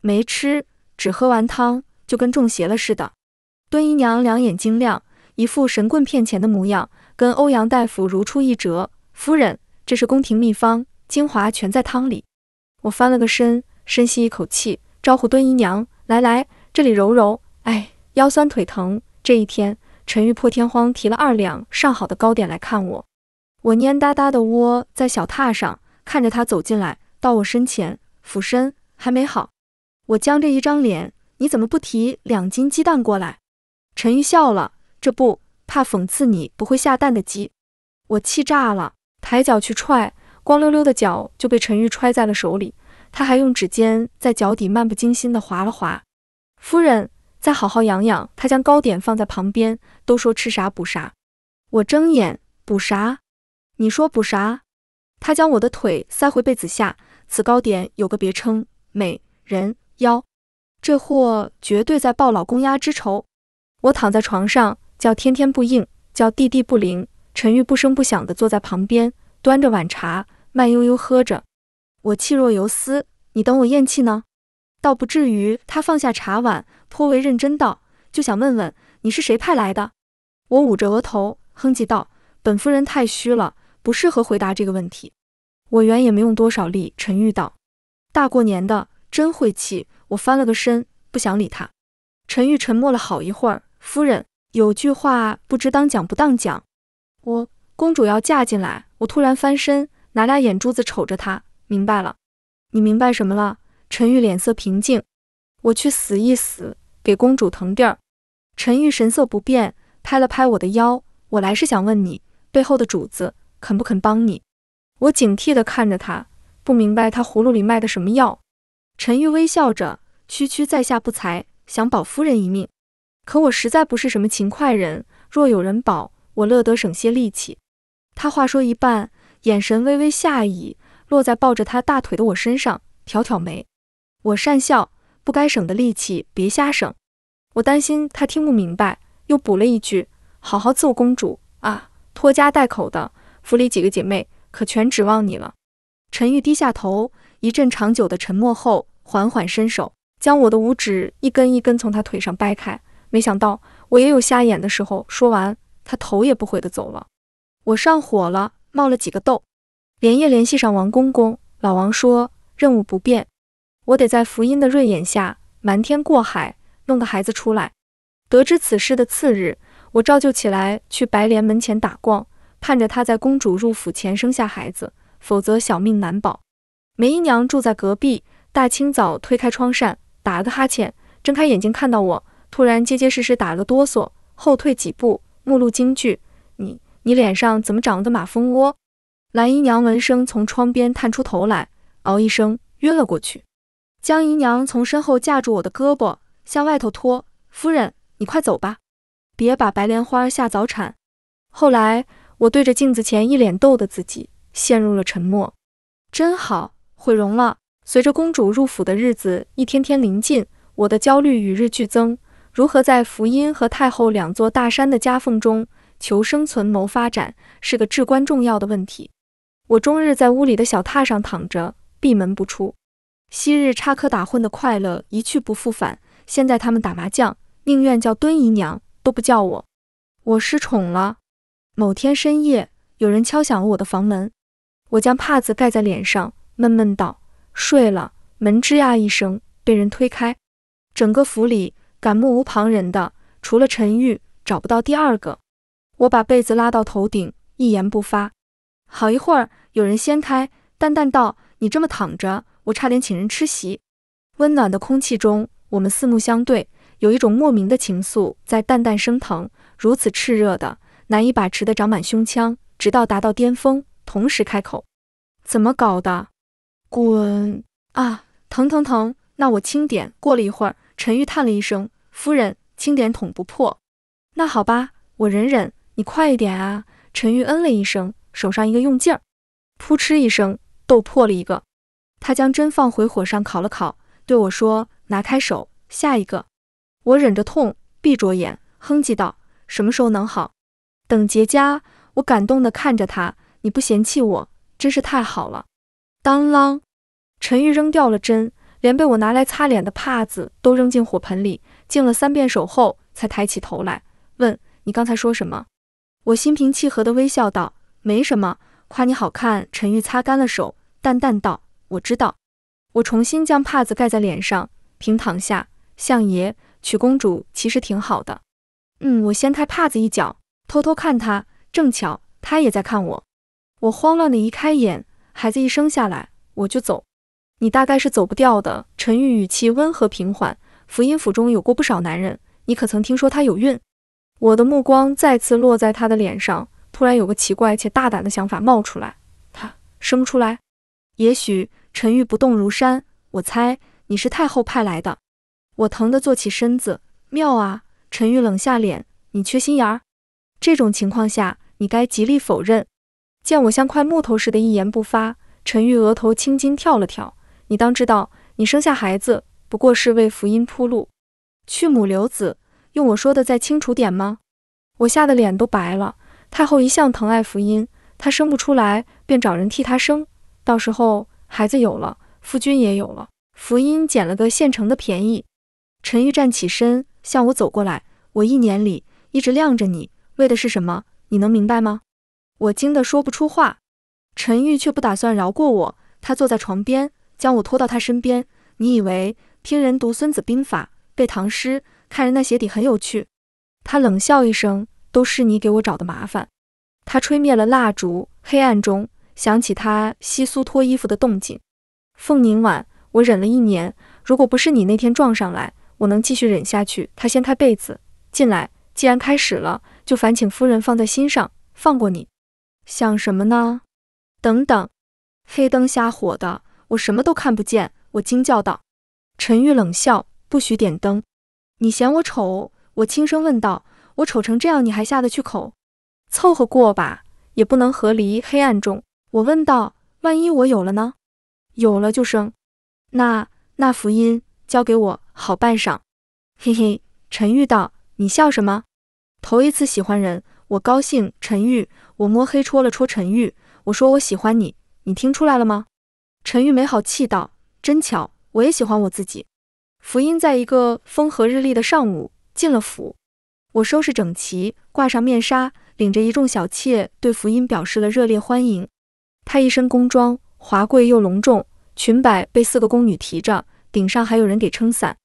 没吃，只喝完汤就跟中邪了似的。敦姨娘两眼晶亮，一副神棍骗钱的模样，跟欧阳大夫如出一辙。夫人。这是宫廷秘方，精华全在汤里。我翻了个身，深吸一口气，招呼敦姨娘来来，这里揉揉。哎，腰酸腿疼。这一天，陈玉破天荒提了二两上好的糕点来看我。我蔫哒哒的窝在小榻上，看着他走进来，到我身前，俯身，还没好。我僵着一张脸，你怎么不提两斤鸡蛋过来？陈玉笑了，这不怕讽刺你不会下蛋的鸡。我气炸了。抬脚去踹，光溜溜的脚就被陈玉揣在了手里。他还用指尖在脚底漫不经心地划了划。夫人，再好好养养。他将糕点放在旁边，都说吃啥补啥。我睁眼补啥？你说补啥？他将我的腿塞回被子下。此糕点有个别称，美人腰。这货绝对在报老公鸭之仇。我躺在床上，叫天天不应，叫地地不灵。陈玉不声不响地坐在旁边，端着碗茶，慢悠悠喝着。我气若游丝，你等我咽气呢？倒不至于。他放下茶碗，颇为认真道：“就想问问你是谁派来的。”我捂着额头，哼唧道：“本夫人太虚了，不适合回答这个问题。”我原也没用多少力。陈玉道：“大过年的，真晦气。”我翻了个身，不想理他。陈玉沉默了好一会儿：“夫人有句话，不知当讲不当讲。”我公主要嫁进来，我突然翻身，拿俩眼珠子瞅着她，明白了。你明白什么了？陈玉脸色平静。我去死一死，给公主腾地儿。陈玉神色不变，拍了拍我的腰。我来是想问你背后的主子肯不肯帮你。我警惕地看着他，不明白他葫芦里卖的什么药。陈玉微笑着，区区在下不才，想保夫人一命。可我实在不是什么勤快人，若有人保。我乐得省些力气。他话说一半，眼神微微下移，落在抱着他大腿的我身上，挑挑眉。我讪笑，不该省的力气别瞎省。我担心他听不明白，又补了一句：“好好伺候公主啊，拖家带口的，府里几个姐妹可全指望你了。”陈玉低下头，一阵长久的沉默后，缓缓伸手，将我的五指一根一根从他腿上掰开。没想到我也有瞎眼的时候。说完。他头也不回的走了。我上火了，冒了几个痘，连夜联系上王公公。老王说任务不变，我得在福音的瑞眼下瞒天过海，弄个孩子出来。得知此事的次日，我照旧起来去白莲门前打逛，盼着他在公主入府前生下孩子，否则小命难保。梅姨娘住在隔壁，大清早推开窗扇，打了个哈欠，睁开眼睛看到我，突然结结实实打了个哆嗦，后退几步。目露惊惧，你你脸上怎么长了个马蜂窝？蓝姨娘闻声从窗边探出头来，嗷一声晕了过去。江姨娘从身后架住我的胳膊，向外头拖。夫人，你快走吧，别把白莲花吓早产。后来，我对着镜子前一脸痘的自己陷入了沉默。真好，毁容了。随着公主入府的日子一天天临近，我的焦虑与日俱增。如何在福音和太后两座大山的夹缝中求生存谋发展，是个至关重要的问题。我终日在屋里的小榻上躺着，闭门不出。昔日插科打诨的快乐一去不复返。现在他们打麻将，宁愿叫敦姨娘都不叫我。我失宠了。某天深夜，有人敲响了我的房门，我将帕子盖在脸上，闷闷道：“睡了。”门吱呀一声被人推开，整个府里。敢目无旁人的，除了陈玉，找不到第二个。我把被子拉到头顶，一言不发。好一会儿，有人掀开，淡淡道：“你这么躺着，我差点请人吃席。”温暖的空气中，我们四目相对，有一种莫名的情愫在淡淡升腾，如此炽热的，难以把持的，长满胸腔，直到达到巅峰。同时开口：“怎么搞的？滚啊！疼疼疼！那我轻点。”过了一会儿，陈玉叹了一声。夫人轻点捅不破，那好吧，我忍忍。你快一点啊！陈玉嗯了一声，手上一个用劲儿，噗嗤一声，斗破了一个。他将针放回火上烤了烤，对我说：“拿开手，下一个。”我忍着痛，闭着眼，哼唧道：“什么时候能好？等结痂。”我感动地看着他，你不嫌弃我，真是太好了。当啷！陈玉扔掉了针，连被我拿来擦脸的帕子都扔进火盆里。敬了三遍手后，才抬起头来问：“你刚才说什么？”我心平气和地微笑道：“没什么，夸你好看。”陈玉擦干了手，淡淡道：“我知道。”我重新将帕子盖在脸上，平躺下。相爷，曲公主其实挺好的。嗯，我掀开帕子一角，偷偷看他，正巧他也在看我。我慌乱地移开眼。孩子一生下来，我就走。你大概是走不掉的。陈玉语气温和平缓。福音府中有过不少男人，你可曾听说他有孕？我的目光再次落在他的脸上，突然有个奇怪且大胆的想法冒出来：他生不出来。也许陈玉不动如山，我猜你是太后派来的。我疼得坐起身子。妙啊！陈玉冷下脸：“你缺心眼儿。这种情况下，你该极力否认。”见我像块木头似的，一言不发。陈玉额头青筋跳了跳：“你当知道，你生下孩子。”不过是为福音铺路，去母留子，用我说的再清楚点吗？我吓得脸都白了。太后一向疼爱福音，她生不出来，便找人替她生。到时候孩子有了，夫君也有了，福音捡了个现成的便宜。陈玉站起身，向我走过来。我一年里一直晾着你，为的是什么？你能明白吗？我惊得说不出话。陈玉却不打算饶过我，他坐在床边，将我拖到他身边。你以为？听人读《孙子兵法》，背唐诗，看人那鞋底很有趣。他冷笑一声：“都是你给我找的麻烦。”他吹灭了蜡烛，黑暗中想起他稀疏脱衣服的动静。凤宁晚，我忍了一年，如果不是你那天撞上来，我能继续忍下去。他掀开被子进来，既然开始了，就烦请夫人放在心上，放过你。想什么呢？等等，黑灯瞎火的，我什么都看不见。我惊叫道。陈玉冷笑：“不许点灯。”你嫌我丑？我轻声问道：“我丑成这样，你还下得去口？凑合过吧，也不能合离。”黑暗中，我问道：“万一我有了呢？”“有了就生。”“那那福音交给我。”好半晌，嘿嘿，陈玉道：“你笑什么？”头一次喜欢人，我高兴。陈玉，我摸黑戳了戳陈玉，我说：“我喜欢你，你听出来了吗？”陈玉没好气道：“真巧。”我也喜欢我自己。福音在一个风和日丽的上午进了府，我收拾整齐，挂上面纱，领着一众小妾对福音表示了热烈欢迎。她一身宫装，华贵又隆重，裙摆被四个宫女提着，顶上还有人给撑伞，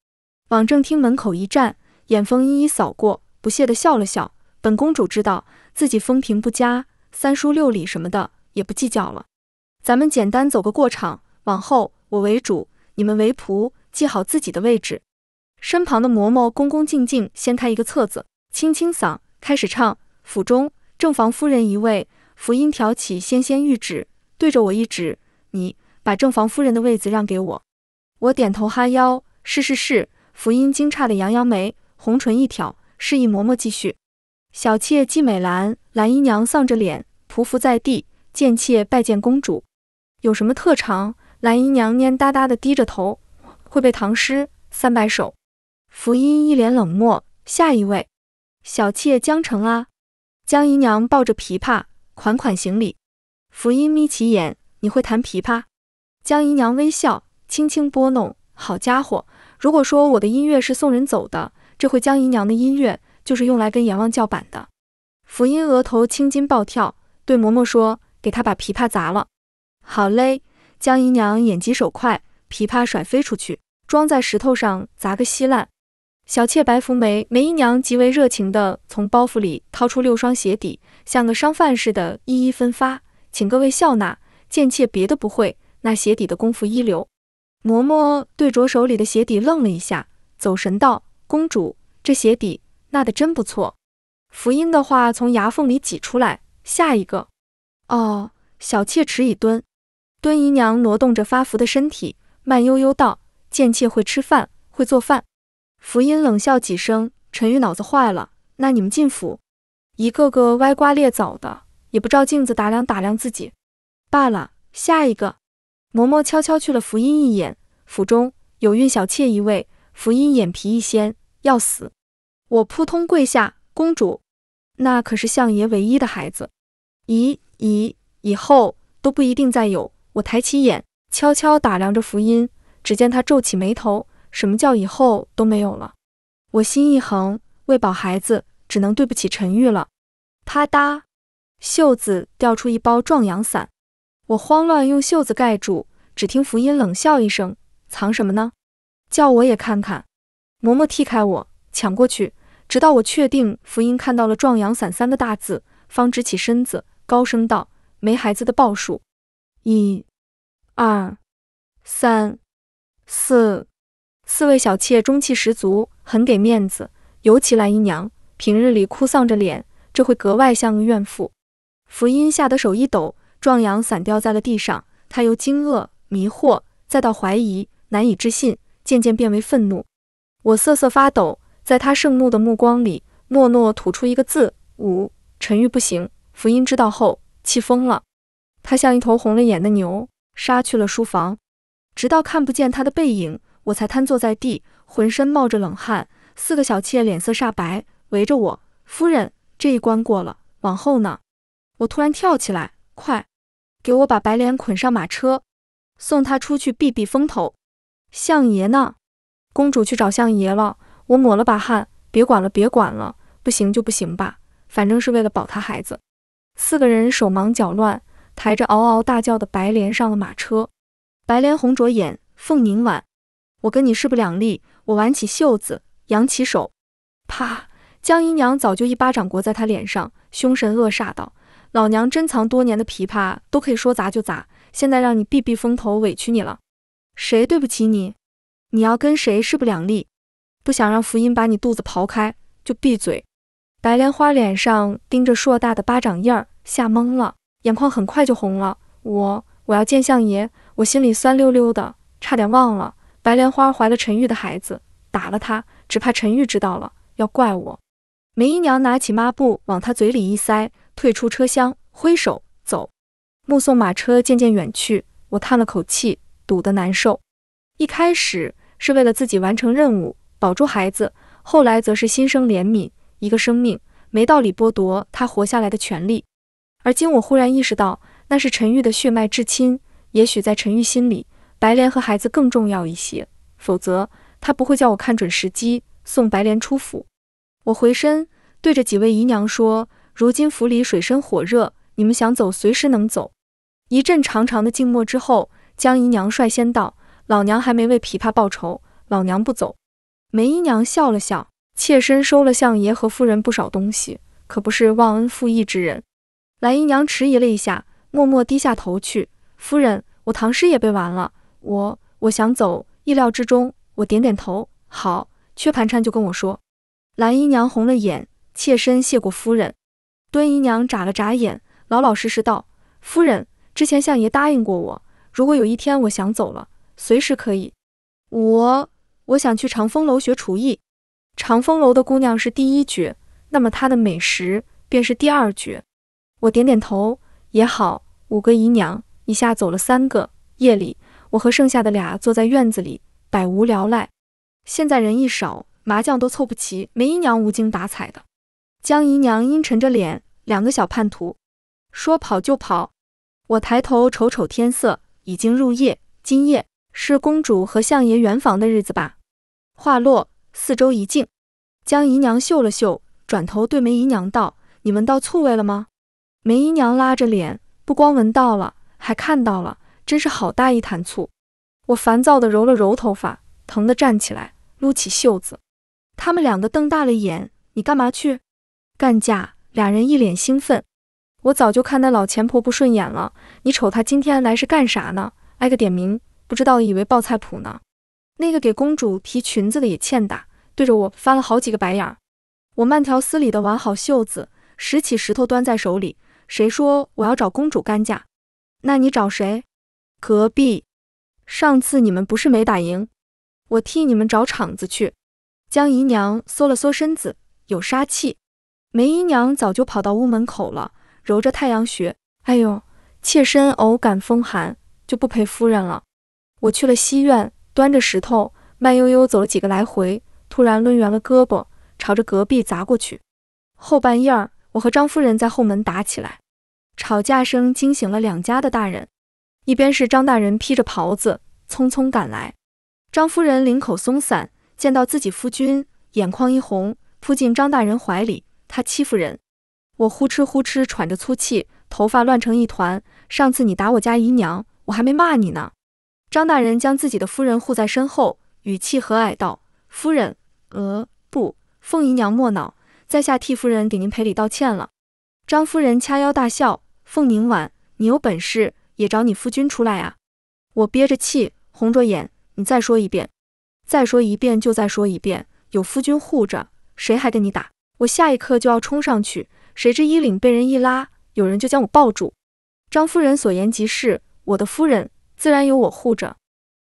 往正厅门口一站，眼风一一扫过，不屑地笑了笑。本公主知道自己风评不佳，三书六礼什么的也不计较了，咱们简单走个过场，往后我为主。你们为仆，记好自己的位置。身旁的嬷嬷恭恭敬敬掀开一个册子，清清嗓，开始唱。府中正房夫人一位，福音挑起纤纤玉指，对着我一指：“你把正房夫人的位子让给我。”我点头哈腰：“是是是。”福音惊诧的扬扬眉，红唇一挑，示意嬷嬷继续。小妾季美兰，兰姨娘丧着脸匍匐在地，贱妾拜见公主。有什么特长？蓝姨娘蔫哒哒的低着头，会背唐诗三百首。福音一脸冷漠，下一位小妾江澄啊。江姨娘抱着琵琶，款款行礼。福音眯起眼，你会弹琵琶？江姨娘微笑，轻轻拨弄。好家伙，如果说我的音乐是送人走的，这回江姨娘的音乐就是用来跟阎王叫板的。福音额头青筋暴跳，对嬷嬷说：“给她把琵琶砸了。”好嘞。江姨娘眼疾手快，琵琶甩飞出去，装在石头上砸个稀烂。小妾白福梅梅姨娘极为热情的从包袱里掏出六双鞋底，像个商贩似的，一一分发，请各位笑纳。贱妾别的不会，那鞋底的功夫一流。嬷嬷对着手里的鞋底愣了一下，走神道：“公主这鞋底纳的真不错。”福音的话从牙缝里挤出来，下一个。哦，小妾迟已蹲。敦姨娘挪动着发福的身体，慢悠悠道：“贱妾会吃饭，会做饭。”福音冷笑几声：“陈玉脑子坏了。”那你们进府，一个个歪瓜裂枣的，也不照镜子打量打量自己。罢了，下一个。嬷嬷悄悄去了福音一眼，府中有孕小妾一位。福音眼皮一掀，要死！我扑通跪下，公主，那可是相爷唯一的孩子，咦咦，以后都不一定再有。我抬起眼，悄悄打量着福音，只见他皱起眉头。什么叫以后都没有了？我心一横，为保孩子，只能对不起陈玉了。啪嗒，袖子掉出一包壮阳散，我慌乱用袖子盖住。只听福音冷笑一声：“藏什么呢？叫我也看看。”嬷嬷踢开我，抢过去，直到我确定福音看到了壮阳散三个大字，方直起身子，高声道：“没孩子的报数，一。”二，三，四，四位小妾中气十足，很给面子。尤其蓝姨娘，平日里哭丧着脸，这会格外像个怨妇。福音吓得手一抖，壮阳散掉在了地上。他由惊愕、迷惑，再到怀疑、难以置信，渐渐变为愤怒。我瑟瑟发抖，在他盛怒的目光里，诺诺吐出一个字：五。沉郁不行。福音知道后，气疯了。他像一头红了眼的牛。杀去了书房，直到看不见他的背影，我才瘫坐在地，浑身冒着冷汗。四个小妾脸色煞白，围着我：“夫人，这一关过了，往后呢？”我突然跳起来：“快，给我把白莲捆上马车，送他出去避避风头。相爷呢？公主去找相爷了。”我抹了把汗：“别管了，别管了，不行就不行吧，反正是为了保他孩子。”四个人手忙脚乱。抬着嗷嗷大叫的白莲上了马车，白莲红着眼，凤凝婉，我跟你势不两立。我挽起袖子，扬起手，啪！江姨娘早就一巴掌掴在她脸上，凶神恶煞道：“老娘珍藏多年的琵琶都可以说砸就砸，现在让你避避风头，委屈你了。谁对不起你？你要跟谁势不两立？不想让福音把你肚子刨开，就闭嘴。”白莲花脸上盯着硕大的巴掌印儿，吓懵了。眼眶很快就红了，我我要见相爷，我心里酸溜溜的，差点忘了白莲花怀了陈玉的孩子，打了她，只怕陈玉知道了要怪我。梅姨娘拿起抹布往她嘴里一塞，退出车厢，挥手走，目送马车渐渐远去。我叹了口气，堵得难受。一开始是为了自己完成任务，保住孩子，后来则是心生怜悯，一个生命没道理剥夺她活下来的权利。而今我忽然意识到，那是陈玉的血脉至亲。也许在陈玉心里，白莲和孩子更重要一些，否则他不会叫我看准时机送白莲出府。我回身对着几位姨娘说：“如今府里水深火热，你们想走随时能走。”一阵长长的静默之后，江姨娘率先道：“老娘还没为琵琶报仇，老娘不走。”梅姨娘笑了笑：“妾身收了相爷和夫人不少东西，可不是忘恩负义之人。”蓝姨娘迟疑了一下，默默低下头去。夫人，我唐诗也背完了，我我想走。意料之中，我点点头。好，缺盘缠就跟我说。蓝姨娘红了眼，妾身谢过夫人。敦姨娘眨了眨眼，老老实实道：夫人，之前相爷答应过我，如果有一天我想走了，随时可以。我我想去长风楼学厨艺。长风楼的姑娘是第一绝，那么她的美食便是第二绝。我点点头，也好。五个姨娘一下走了三个，夜里我和剩下的俩坐在院子里，百无聊赖。现在人一少，麻将都凑不齐。梅姨娘无精打采的，江姨娘阴沉着脸，两个小叛徒，说跑就跑。我抬头瞅瞅天色，已经入夜。今夜是公主和相爷圆房的日子吧？话落，四周一静。江姨娘嗅了嗅，转头对梅姨娘道：“你闻到醋味了吗？”梅姨娘拉着脸，不光闻到了，还看到了，真是好大一坛醋！我烦躁的揉了揉头发，疼的站起来，撸起袖子。他们两个瞪大了眼，你干嘛去？干架！俩人一脸兴奋。我早就看那老钱婆不顺眼了，你瞅她今天来是干啥呢？挨个点名，不知道以为报菜谱呢。那个给公主提裙子的也欠打，对着我翻了好几个白眼。我慢条斯理的挽好袖子，拾起石头端在手里。谁说我要找公主干架？那你找谁？隔壁。上次你们不是没打赢，我替你们找场子去。江姨娘缩了缩身子，有杀气。梅姨娘早就跑到屋门口了，揉着太阳穴。哎呦，妾身偶感风寒，就不陪夫人了。我去了西院，端着石头，慢悠悠走了几个来回，突然抡圆了胳膊，朝着隔壁砸过去。后半夜儿。我和张夫人在后门打起来，吵架声惊醒了两家的大人。一边是张大人披着袍子匆匆赶来，张夫人领口松散，见到自己夫君，眼眶一红，扑进张大人怀里。他欺负人！我呼哧呼哧喘着粗气，头发乱成一团。上次你打我家姨娘，我还没骂你呢。张大人将自己的夫人护在身后，语气和蔼道：“夫人，呃，不，凤姨娘莫恼。”在下替夫人给您赔礼道歉了。张夫人掐腰大笑：“凤宁婉，你有本事也找你夫君出来啊！”我憋着气，红着眼，你再说一遍，再说一遍就再说一遍。有夫君护着，谁还跟你打？我下一刻就要冲上去，谁知衣领被人一拉，有人就将我抱住。张夫人所言极是，我的夫人自然有我护着。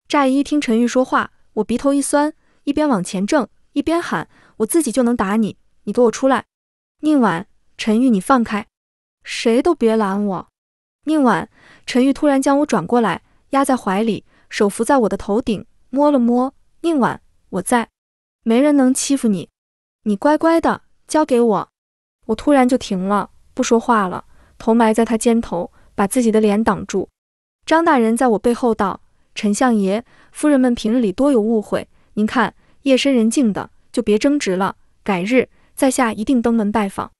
乍一听陈玉说话，我鼻头一酸，一边往前挣，一边喊：“我自己就能打你！”你给我出来！宁婉，陈玉，你放开，谁都别拦我！宁婉，陈玉突然将我转过来，压在怀里，手扶在我的头顶，摸了摸。宁婉，我在，没人能欺负你，你乖乖的，交给我。我突然就停了，不说话了，头埋在他肩头，把自己的脸挡住。张大人在我背后道：“陈相爷，夫人们平日里多有误会，您看夜深人静的，就别争执了，改日。”在下一定登门拜访，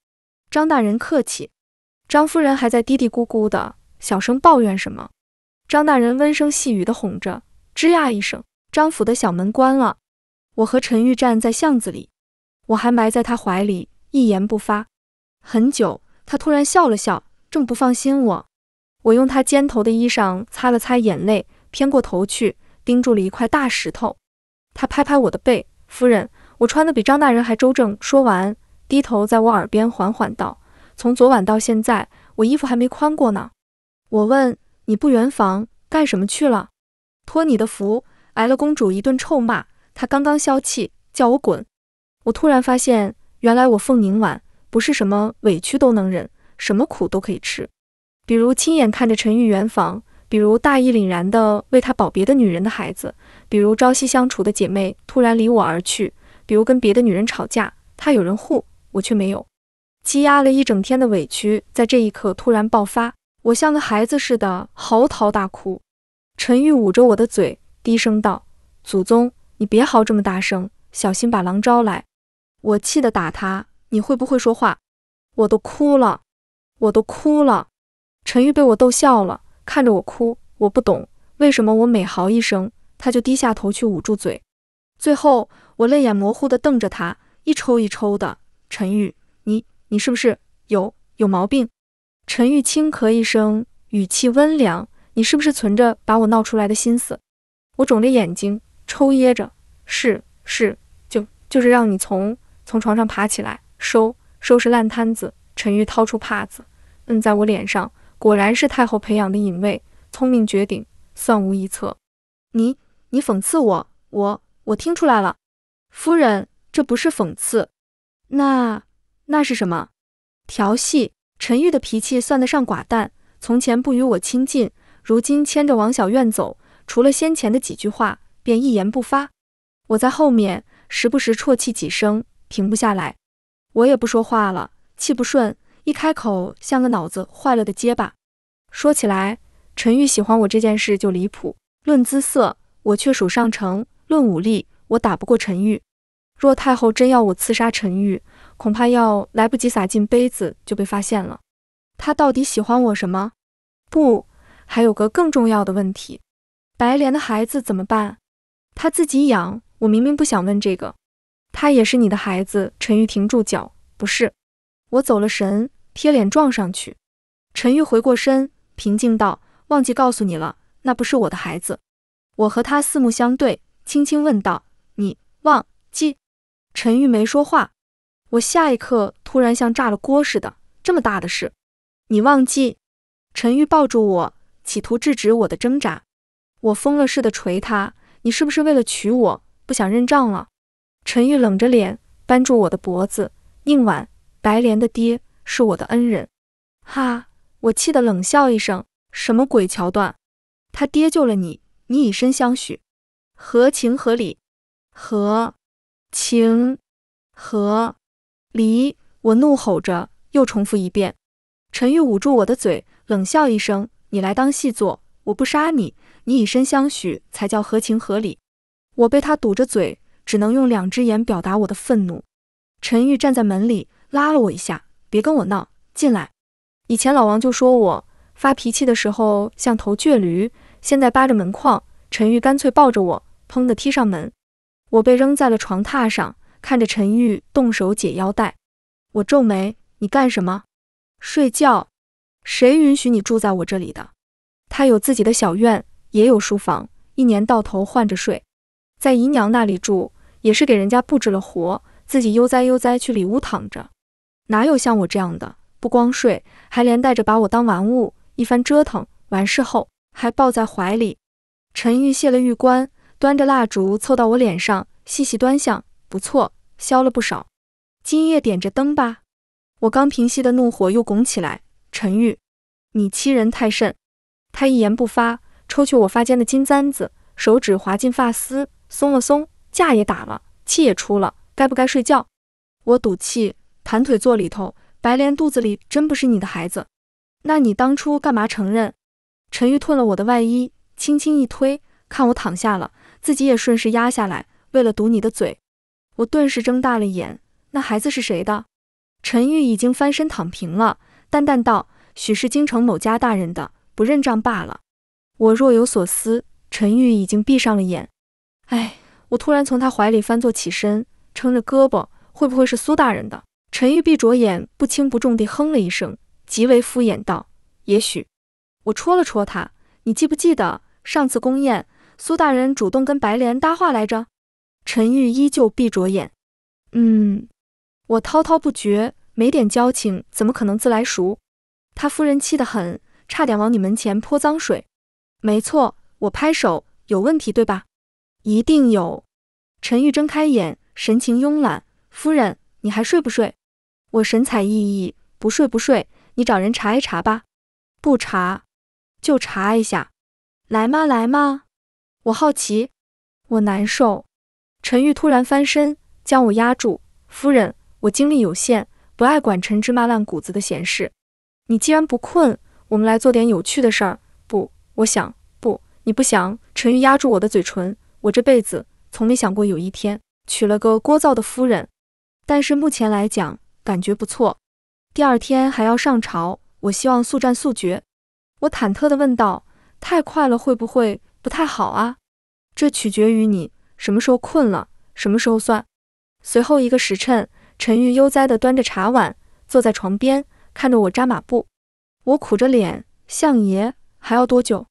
张大人客气。张夫人还在嘀嘀咕咕的小声抱怨什么，张大人温声细语的哄着。吱呀一声，张府的小门关了。我和陈玉站在巷子里，我还埋在他怀里，一言不发。很久，他突然笑了笑，正不放心我。我用他肩头的衣裳擦了擦眼泪，偏过头去盯住了一块大石头。他拍拍我的背，夫人。我穿的比张大人还周正。说完，低头在我耳边缓缓道：“从昨晚到现在，我衣服还没宽过呢。”我问：“你不圆房干什么去了？”托你的福，挨了公主一顿臭骂。她刚刚消气，叫我滚。我突然发现，原来我凤宁婉不是什么委屈都能忍，什么苦都可以吃。比如亲眼看着陈玉圆房，比如大义凛然的为他保别的女人的孩子，比如朝夕相处的姐妹突然离我而去。比如跟别的女人吵架，她有人护，我却没有。积压了一整天的委屈，在这一刻突然爆发，我像个孩子似的嚎啕大哭。陈玉捂着我的嘴，低声道：“祖宗，你别嚎这么大声，小心把狼招来。”我气得打他：“你会不会说话？”我都哭了，我都哭了。陈玉被我逗笑了，看着我哭，我不懂为什么我每嚎一声，他就低下头去捂住嘴，最后。我泪眼模糊地瞪着他，一抽一抽的。陈玉，你你是不是有有毛病？陈玉轻咳一声，语气温凉：“你是不是存着把我闹出来的心思？”我肿着眼睛，抽噎着：“是是，就就是让你从从床上爬起来，收收拾烂摊子。”陈玉掏出帕子，摁在我脸上。果然是太后培养的隐卫，聪明绝顶，算无一策。你你讽刺我，我我听出来了。夫人，这不是讽刺，那那是什么？调戏陈玉的脾气算得上寡淡，从前不与我亲近，如今牵着往小院走，除了先前的几句话，便一言不发。我在后面时不时啜泣几声，停不下来。我也不说话了，气不顺，一开口像个脑子坏了的结巴。说起来，陈玉喜欢我这件事就离谱。论姿色，我却属上乘；论武力，我打不过陈玉。若太后真要我刺杀陈玉，恐怕要来不及撒进杯子就被发现了。他到底喜欢我什么？不，还有个更重要的问题：白莲的孩子怎么办？他自己养。我明明不想问这个。他也是你的孩子。陈玉停住脚，不是，我走了神，贴脸撞上去。陈玉回过身，平静道：“忘记告诉你了，那不是我的孩子。”我和他四目相对，轻轻问道：“你忘？”陈玉没说话，我下一刻突然像炸了锅似的。这么大的事，你忘记？陈玉抱住我，企图制止我的挣扎。我疯了似的捶他：“你是不是为了娶我，不想认账了？”陈玉冷着脸扳住我的脖子：“宁晚，白莲的爹是我的恩人。”哈！我气得冷笑一声：“什么鬼桥段？他爹救了你，你以身相许，合情合理，合。”情和理，我怒吼着，又重复一遍。陈玉捂住我的嘴，冷笑一声：“你来当细作，我不杀你，你以身相许才叫合情合理。”我被他堵着嘴，只能用两只眼表达我的愤怒。陈玉站在门里，拉了我一下：“别跟我闹，进来。”以前老王就说我发脾气的时候像头倔驴，现在扒着门框，陈玉干脆抱着我，砰的踢上门。我被扔在了床榻上，看着陈玉动手解腰带，我皱眉：“你干什么？睡觉？谁允许你住在我这里的？”他有自己的小院，也有书房，一年到头换着睡。在姨娘那里住，也是给人家布置了活，自己悠哉悠哉去里屋躺着。哪有像我这样的，不光睡，还连带着把我当玩物，一番折腾完事后还抱在怀里。陈玉卸了玉冠。端着蜡烛凑到我脸上，细细端详，不错，消了不少。今夜点着灯吧。我刚平息的怒火又拱起来。陈玉，你欺人太甚！他一言不发，抽去我发间的金簪子，手指划进发丝，松了松，架也打了，气也出了，该不该睡觉？我赌气盘腿坐里头。白莲肚子里真不是你的孩子，那你当初干嘛承认？陈玉褪了我的外衣，轻轻一推，看我躺下了。自己也顺势压下来，为了堵你的嘴，我顿时睁大了眼。那孩子是谁的？陈玉已经翻身躺平了，淡淡道：“许是京城某家大人的，不认账罢了。”我若有所思。陈玉已经闭上了眼。哎，我突然从他怀里翻坐起身，撑着胳膊，会不会是苏大人的？陈玉闭着眼，不轻不重地哼了一声，极为敷衍道：“也许。”我戳了戳他：“你记不记得上次宫宴？”苏大人主动跟白莲搭话来着，陈玉依旧闭着眼，嗯，我滔滔不绝，没点交情怎么可能自来熟？他夫人气得很，差点往你门前泼脏水。没错，我拍手，有问题对吧？一定有。陈玉睁开眼，神情慵懒。夫人，你还睡不睡？我神采奕奕，不睡不睡，你找人查一查吧。不查，就查一下。来嘛，来嘛。我好奇，我难受。陈玉突然翻身，将我压住。夫人，我精力有限，不爱管陈芝麻烂谷子的闲事。你既然不困，我们来做点有趣的事儿。不，我想不，你不想。陈玉压住我的嘴唇。我这辈子从没想过有一天娶了个聒噪的夫人，但是目前来讲，感觉不错。第二天还要上朝，我希望速战速决。我忐忑地问道：太快了，会不会？不太好啊，这取决于你什么时候困了，什么时候算。随后一个时辰，陈玉悠哉地端着茶碗，坐在床边看着我扎马步。我苦着脸：“相爷还要多久？”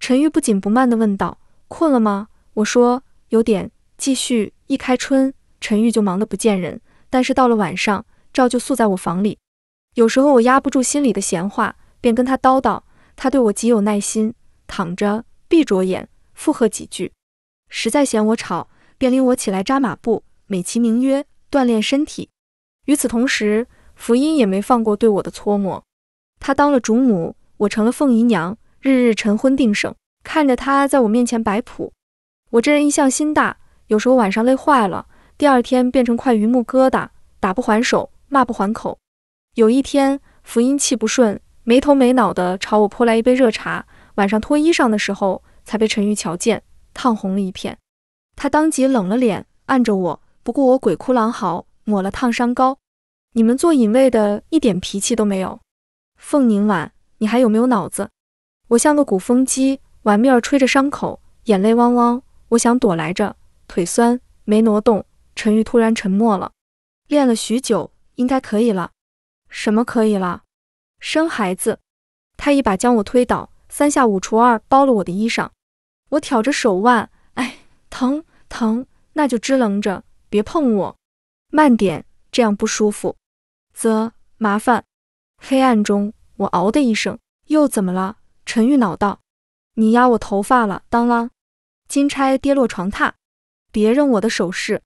陈玉不紧不慢地问道：“困了吗？”我说：“有点。”继续。一开春，陈玉就忙得不见人，但是到了晚上，照就宿在我房里。有时候我压不住心里的闲话，便跟他叨叨，他对我极有耐心。躺着。闭着眼附和几句，实在嫌我吵，便领我起来扎马步，美其名曰锻炼身体。与此同时，福音也没放过对我的搓磨。他当了主母，我成了凤姨娘，日日晨昏定省，看着他在我面前摆谱。我这人一向心大，有时候晚上累坏了，第二天变成块榆木疙瘩，打不还手，骂不还口。有一天，福音气不顺，没头没脑的朝我泼来一杯热茶。晚上脱衣裳的时候，才被陈玉瞧见，烫红了一片。他当即冷了脸，按着我，不顾我鬼哭狼嚎，抹了烫伤膏。你们做隐卫的，一点脾气都没有。凤宁婉，你还有没有脑子？我像个鼓风机，碗面吹着伤口，眼泪汪汪。我想躲来着，腿酸没挪动。陈玉突然沉默了，练了许久，应该可以了。什么可以了？生孩子。他一把将我推倒。三下五除二包了我的衣裳，我挑着手腕，哎，疼疼，那就支棱着，别碰我，慢点，这样不舒服。啧，麻烦。黑暗中，我嗷的一声，又怎么了？陈玉恼道：“你压我头发了！”当啷，金钗跌落床榻。别扔我的首饰，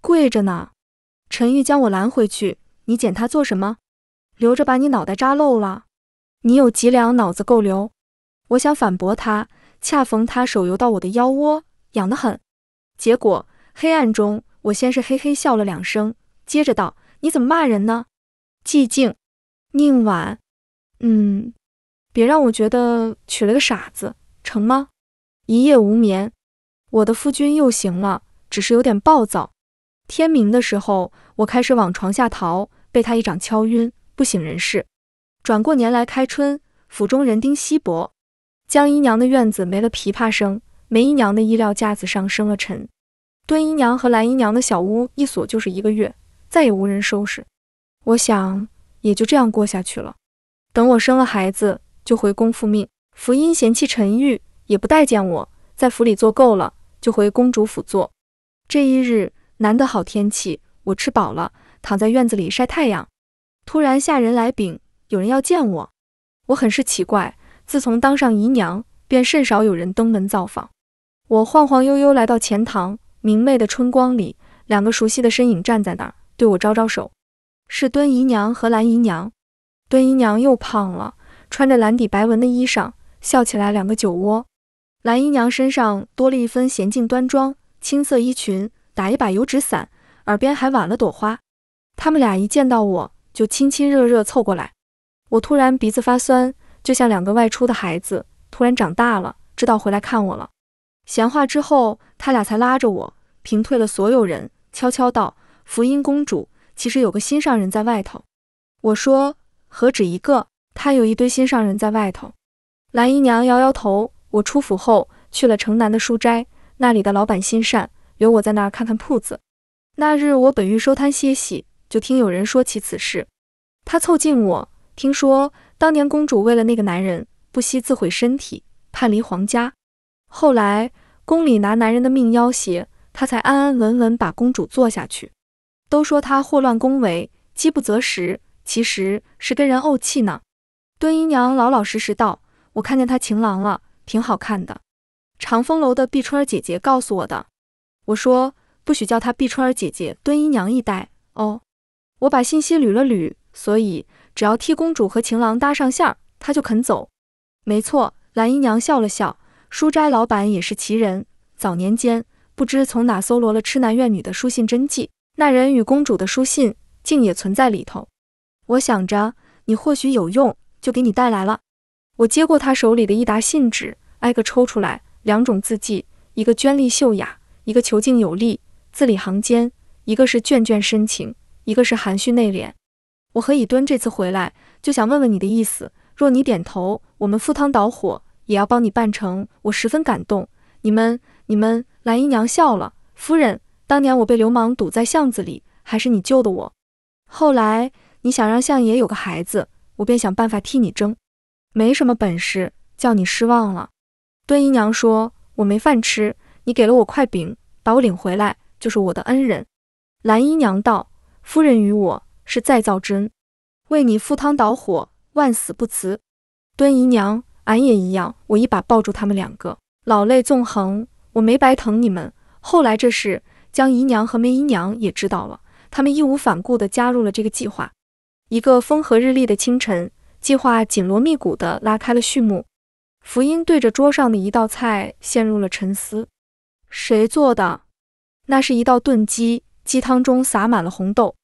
跪着呢。陈玉将我拦回去：“你捡它做什么？留着把你脑袋扎漏了？你有脊梁，脑子够留。”我想反驳他，恰逢他手游到我的腰窝，痒得很。结果黑暗中，我先是嘿嘿笑了两声，接着道：“你怎么骂人呢？”寂静，宁婉，嗯，别让我觉得娶了个傻子，成吗？一夜无眠，我的夫君又行了，只是有点暴躁。天明的时候，我开始往床下逃，被他一掌敲晕，不省人事。转过年来开春，府中人丁稀薄。江姨娘的院子没了琵琶声，梅姨娘的衣料架子上生了尘，敦姨娘和兰姨娘的小屋一锁就是一个月，再也无人收拾。我想也就这样过下去了。等我生了孩子，就回宫复命。福音嫌弃陈玉，也不待见我，在府里坐够了，就回公主府坐。这一日难得好天气，我吃饱了，躺在院子里晒太阳，突然下人来禀，有人要见我。我很是奇怪。自从当上姨娘，便甚少有人登门造访。我晃晃悠悠来到前堂，明媚的春光里，两个熟悉的身影站在那儿，对我招招手，是敦姨娘和蓝姨娘。敦姨娘又胖了，穿着蓝底白纹的衣裳，笑起来两个酒窝。蓝姨娘身上多了一分娴静端庄，青色衣裙，打一把油纸伞，耳边还挽了朵花。他们俩一见到我就亲亲热热凑过来，我突然鼻子发酸。就像两个外出的孩子突然长大了，知道回来看我了。闲话之后，他俩才拉着我平退了所有人，悄悄道：“福音公主其实有个心上人在外头。”我说：“何止一个，她有一堆心上人在外头。”蓝姨娘摇摇头：“我出府后去了城南的书斋，那里的老板心善，留我在那儿看看铺子。那日我本欲收摊歇息，就听有人说起此事。他凑近我，听说。”当年公主为了那个男人不惜自毁身体，叛离皇家。后来宫里拿男人的命要挟她，才安安稳稳把公主做下去。都说她祸乱宫闱，饥不择食，其实是跟人怄气呢。敦姨娘老老实实道：“我看见她情郎了，挺好看的。”长风楼的碧春儿姐姐告诉我的。我说：“不许叫她碧春儿姐姐。”敦姨娘一呆：“哦。”我把信息捋了捋，所以。只要替公主和情郎搭上线，他就肯走。没错，蓝姨娘笑了笑。书斋老板也是奇人，早年间不知从哪搜罗了痴男怨女的书信真迹，那人与公主的书信竟也存在里头。我想着你或许有用，就给你带来了。我接过他手里的一沓信纸，挨个抽出来，两种字迹，一个娟丽秀雅，一个遒劲有力，字里行间，一个是卷卷深情，一个是含蓄内敛。我和乙敦这次回来就想问问你的意思，若你点头，我们赴汤蹈火也要帮你办成。我十分感动。你们，你们，蓝姨娘笑了。夫人，当年我被流氓堵在巷子里，还是你救的我。后来你想让相爷有个孩子，我便想办法替你争，没什么本事，叫你失望了。敦姨娘说：“我没饭吃，你给了我块饼，把我领回来，就是我的恩人。”蓝姨娘道：“夫人与我。”是再造之恩，为你赴汤蹈火，万死不辞。敦姨娘，俺也一样。我一把抱住他们两个，老泪纵横。我没白疼你们。后来这事，江姨娘和梅姨娘也知道了，他们义无反顾地加入了这个计划。一个风和日丽的清晨，计划紧锣密鼓地拉开了序幕。福音对着桌上的一道菜陷入了沉思：谁做的？那是一道炖鸡，鸡汤中撒满了红豆。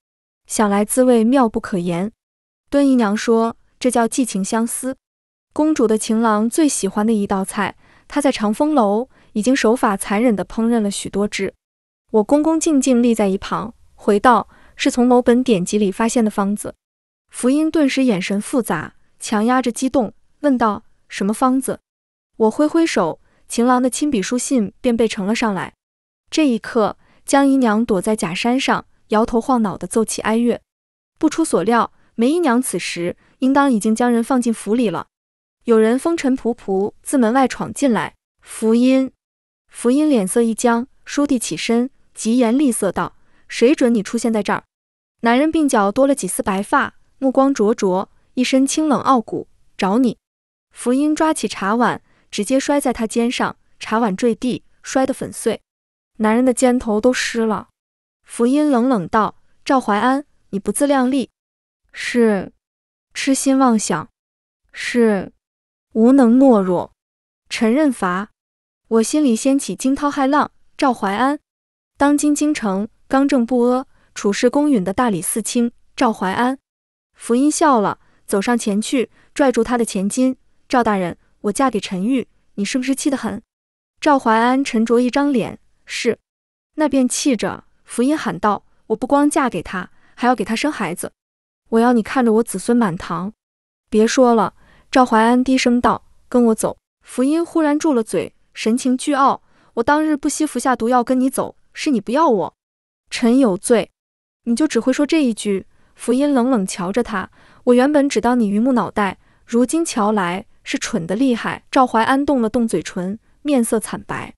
想来滋味妙不可言。敦姨娘说，这叫寄情相思。公主的情郎最喜欢的一道菜，她在长风楼已经手法残忍地烹饪了许多只。我恭恭敬敬立在一旁，回道：“是从某本典籍里发现的方子。”福英顿时眼神复杂，强压着激动，问道：“什么方子？”我挥挥手，情郎的亲笔书信便被呈了上来。这一刻，江姨娘躲在假山上。摇头晃脑地奏起哀乐，不出所料，梅姨娘此时应当已经将人放进府里了。有人风尘仆仆自门外闯进来。福音，福音脸色一僵，倏地起身，疾言厉色道：“谁准你出现在这儿？”男人鬓角多了几丝白发，目光灼灼，一身清冷傲骨。找你！福音抓起茶碗，直接摔在他肩上，茶碗坠地，摔得粉碎。男人的肩头都湿了。福音冷冷道：“赵淮安，你不自量力，是痴心妄想，是无能懦弱。陈认罚。”我心里掀起惊涛骇浪。赵淮安，当今京城刚正不阿、处事公允的大理寺卿赵淮安。福音笑了，走上前去，拽住他的前襟：“赵大人，我嫁给陈玉，你是不是气得很？”赵淮安沉着一张脸：“是。”那便气着。福音喊道：“我不光嫁给他，还要给他生孩子。我要你看着我子孙满堂。”别说了，赵怀安低声道：“跟我走。”福音忽然住了嘴，神情倨傲：“我当日不惜服下毒药跟你走，是你不要我。臣有罪，你就只会说这一句。”福音冷冷瞧着他：“我原本只当你榆木脑袋，如今瞧来是蠢的厉害。”赵怀安动了动嘴唇，面色惨白。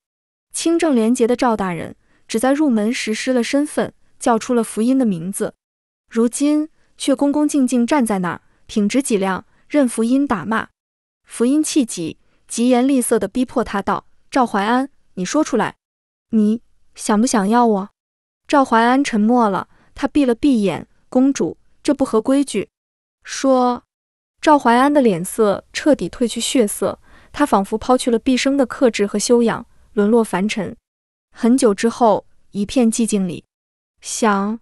清正廉洁的赵大人。只在入门时失了身份，叫出了福音的名字，如今却恭恭敬敬站在那儿，挺直脊梁，任福音打骂。福音气急，疾言厉色地逼迫他道：“赵怀安，你说出来，你想不想要我？”赵怀安沉默了，他闭了闭眼：“公主，这不合规矩。”说，赵怀安的脸色彻底褪去血色，他仿佛抛去了毕生的克制和修养，沦落凡尘。很久之后，一片寂静里，想，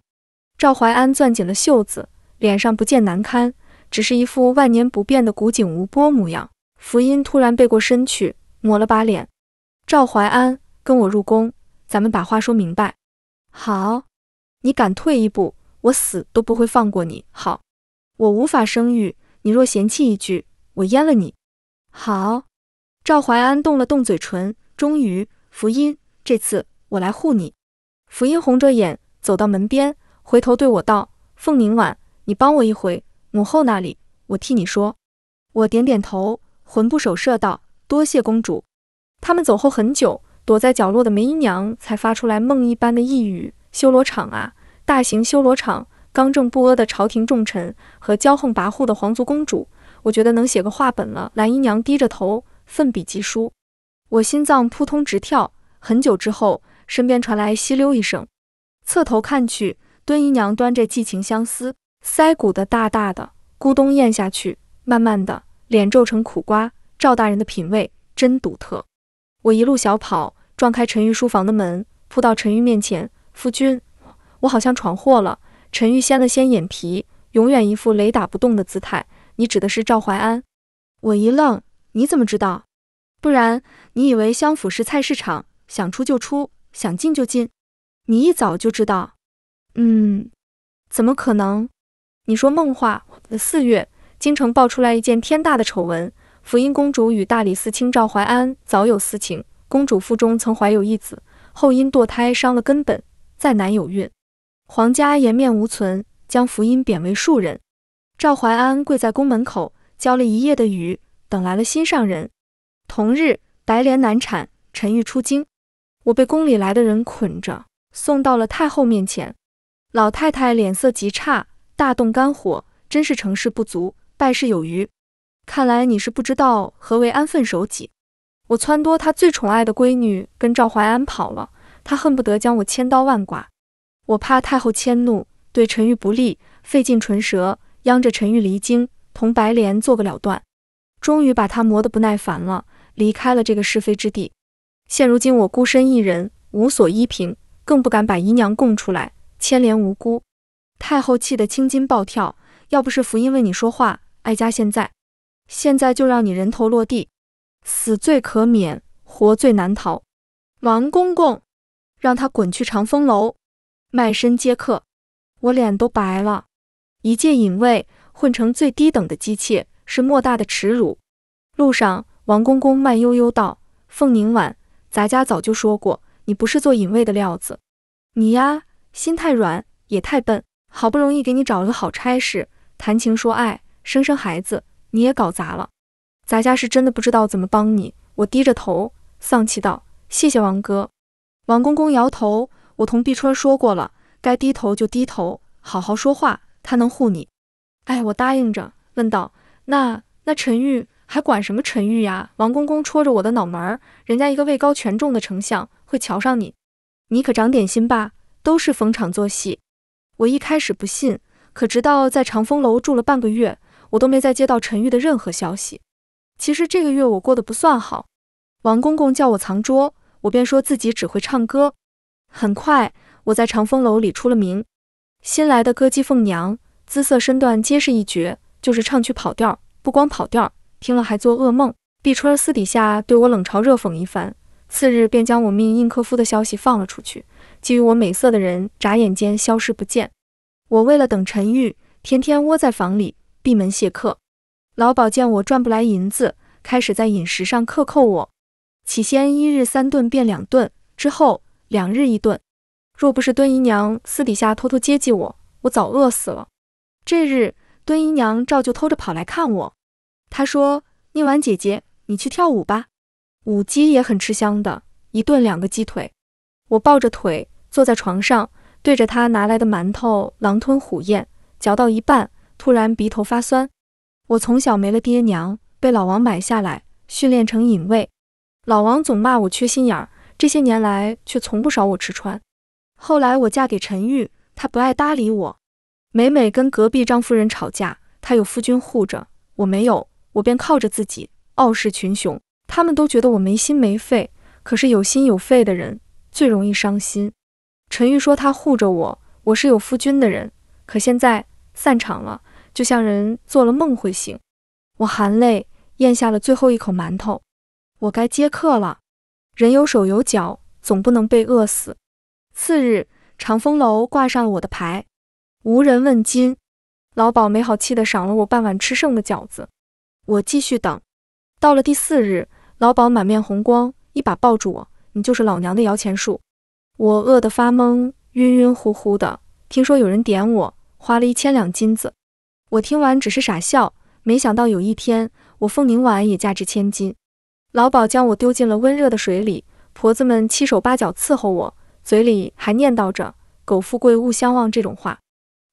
赵怀安攥紧了袖子，脸上不见难堪，只是一副万年不变的古井无波模样。福音突然背过身去，抹了把脸。赵怀安，跟我入宫，咱们把话说明白。好，你敢退一步，我死都不会放过你。好，我无法生育，你若嫌弃一句，我阉了你。好，赵怀安动了动嘴唇，终于，福音。这次我来护你，福音红着眼走到门边，回头对我道：“凤宁婉，你帮我一回，母后那里我替你说。”我点点头，魂不守舍道：“多谢公主。”他们走后很久，躲在角落的梅姨娘才发出来梦一般的呓语：“修罗场啊，大型修罗场，刚正不阿的朝廷重臣和骄横跋扈的皇族公主，我觉得能写个话本了。”蓝姨娘低着头，奋笔疾书，我心脏扑通直跳。很久之后，身边传来“吸溜”一声，侧头看去，敦姨娘端着寄情相思，腮鼓的大大的，咕咚咽下去，慢慢的脸皱成苦瓜。赵大人的品味真独特。我一路小跑，撞开陈玉书房的门，扑到陈玉面前：“夫君，我好像闯祸了。”陈玉掀了掀眼皮，永远一副雷打不动的姿态：“你指的是赵怀安？”我一愣：“你怎么知道？不然你以为相府是菜市场？”想出就出，想进就进。你一早就知道？嗯，怎么可能？你说梦话。四月，京城爆出来一件天大的丑闻：福音公主与大理寺卿赵怀安早有私情，公主腹中曾怀有一子，后因堕胎伤了根本，再难有孕。皇家颜面无存，将福音贬为庶人。赵怀安跪在宫门口，浇了一夜的雨，等来了心上人。同日，白莲难产，陈玉出京。我被宫里来的人捆着，送到了太后面前。老太太脸色极差，大动肝火，真是成事不足，败事有余。看来你是不知道何为安分守己。我撺掇她最宠爱的闺女跟赵怀安跑了，她恨不得将我千刀万剐。我怕太后迁怒，对陈玉不利，费尽唇舌，央着陈玉离京，同白莲做个了断。终于把她磨得不耐烦了，离开了这个是非之地。现如今我孤身一人，无所依凭，更不敢把姨娘供出来，牵连无辜。太后气得青筋暴跳，要不是福因为你说话，哀家现在现在就让你人头落地，死罪可免，活罪难逃。王公公，让他滚去长风楼卖身接客。我脸都白了，一介隐卫混成最低等的姬妾，是莫大的耻辱。路上，王公公慢悠悠道：“凤宁婉。”咱家早就说过，你不是做隐卫的料子，你呀心太软也太笨，好不容易给你找了个好差事，谈情说爱，生生孩子，你也搞砸了。咱家是真的不知道怎么帮你，我低着头丧气道：“谢谢王哥。”王公公摇头：“我同碧春说过了，该低头就低头，好好说话，他能护你。”哎，我答应着问道：“那那陈玉？”还管什么陈玉呀？王公公戳着我的脑门儿，人家一个位高权重的丞相会瞧上你？你可长点心吧，都是逢场作戏。我一开始不信，可直到在长风楼住了半个月，我都没再接到陈玉的任何消息。其实这个月我过得不算好，王公公叫我藏桌，我便说自己只会唱歌。很快，我在长风楼里出了名。新来的歌姬凤娘，姿色身段皆是一绝，就是唱曲跑调，不光跑调。听了还做噩梦，碧春私底下对我冷嘲热讽一番，次日便将我命印克夫的消息放了出去，觊觎我美色的人眨眼间消失不见。我为了等陈玉，天天窝在房里闭门谢客。老鸨见我赚不来银子，开始在饮食上克扣我，起先一日三顿变两顿，之后两日一顿。若不是敦姨娘私底下偷偷接济我，我早饿死了。这日，敦姨娘照旧偷着跑来看我。他说：“宁婉姐姐，你去跳舞吧，舞姬也很吃香的，一顿两个鸡腿。”我抱着腿坐在床上，对着他拿来的馒头狼吞虎咽，嚼到一半，突然鼻头发酸。我从小没了爹娘，被老王买下来训练成隐卫，老王总骂我缺心眼儿，这些年来却从不少我吃穿。后来我嫁给陈玉，他不爱搭理我，每每跟隔壁张夫人吵架，他有夫君护着，我没有。我便靠着自己傲视群雄，他们都觉得我没心没肺，可是有心有肺的人最容易伤心。陈玉说他护着我，我是有夫君的人，可现在散场了，就像人做了梦会醒。我含泪咽下了最后一口馒头，我该接客了。人有手有脚，总不能被饿死。次日，长风楼挂上了我的牌，无人问津。老鸨没好气地赏了我半碗吃剩的饺子。我继续等，到了第四日，老鸨满面红光，一把抱住我：“你就是老娘的摇钱树。”我饿得发懵，晕晕乎乎的。听说有人点我，花了一千两金子。我听完只是傻笑。没想到有一天，我凤凝婉也价值千金。老鸨将我丢进了温热的水里，婆子们七手八脚伺候我，嘴里还念叨着“狗富贵勿相忘”这种话。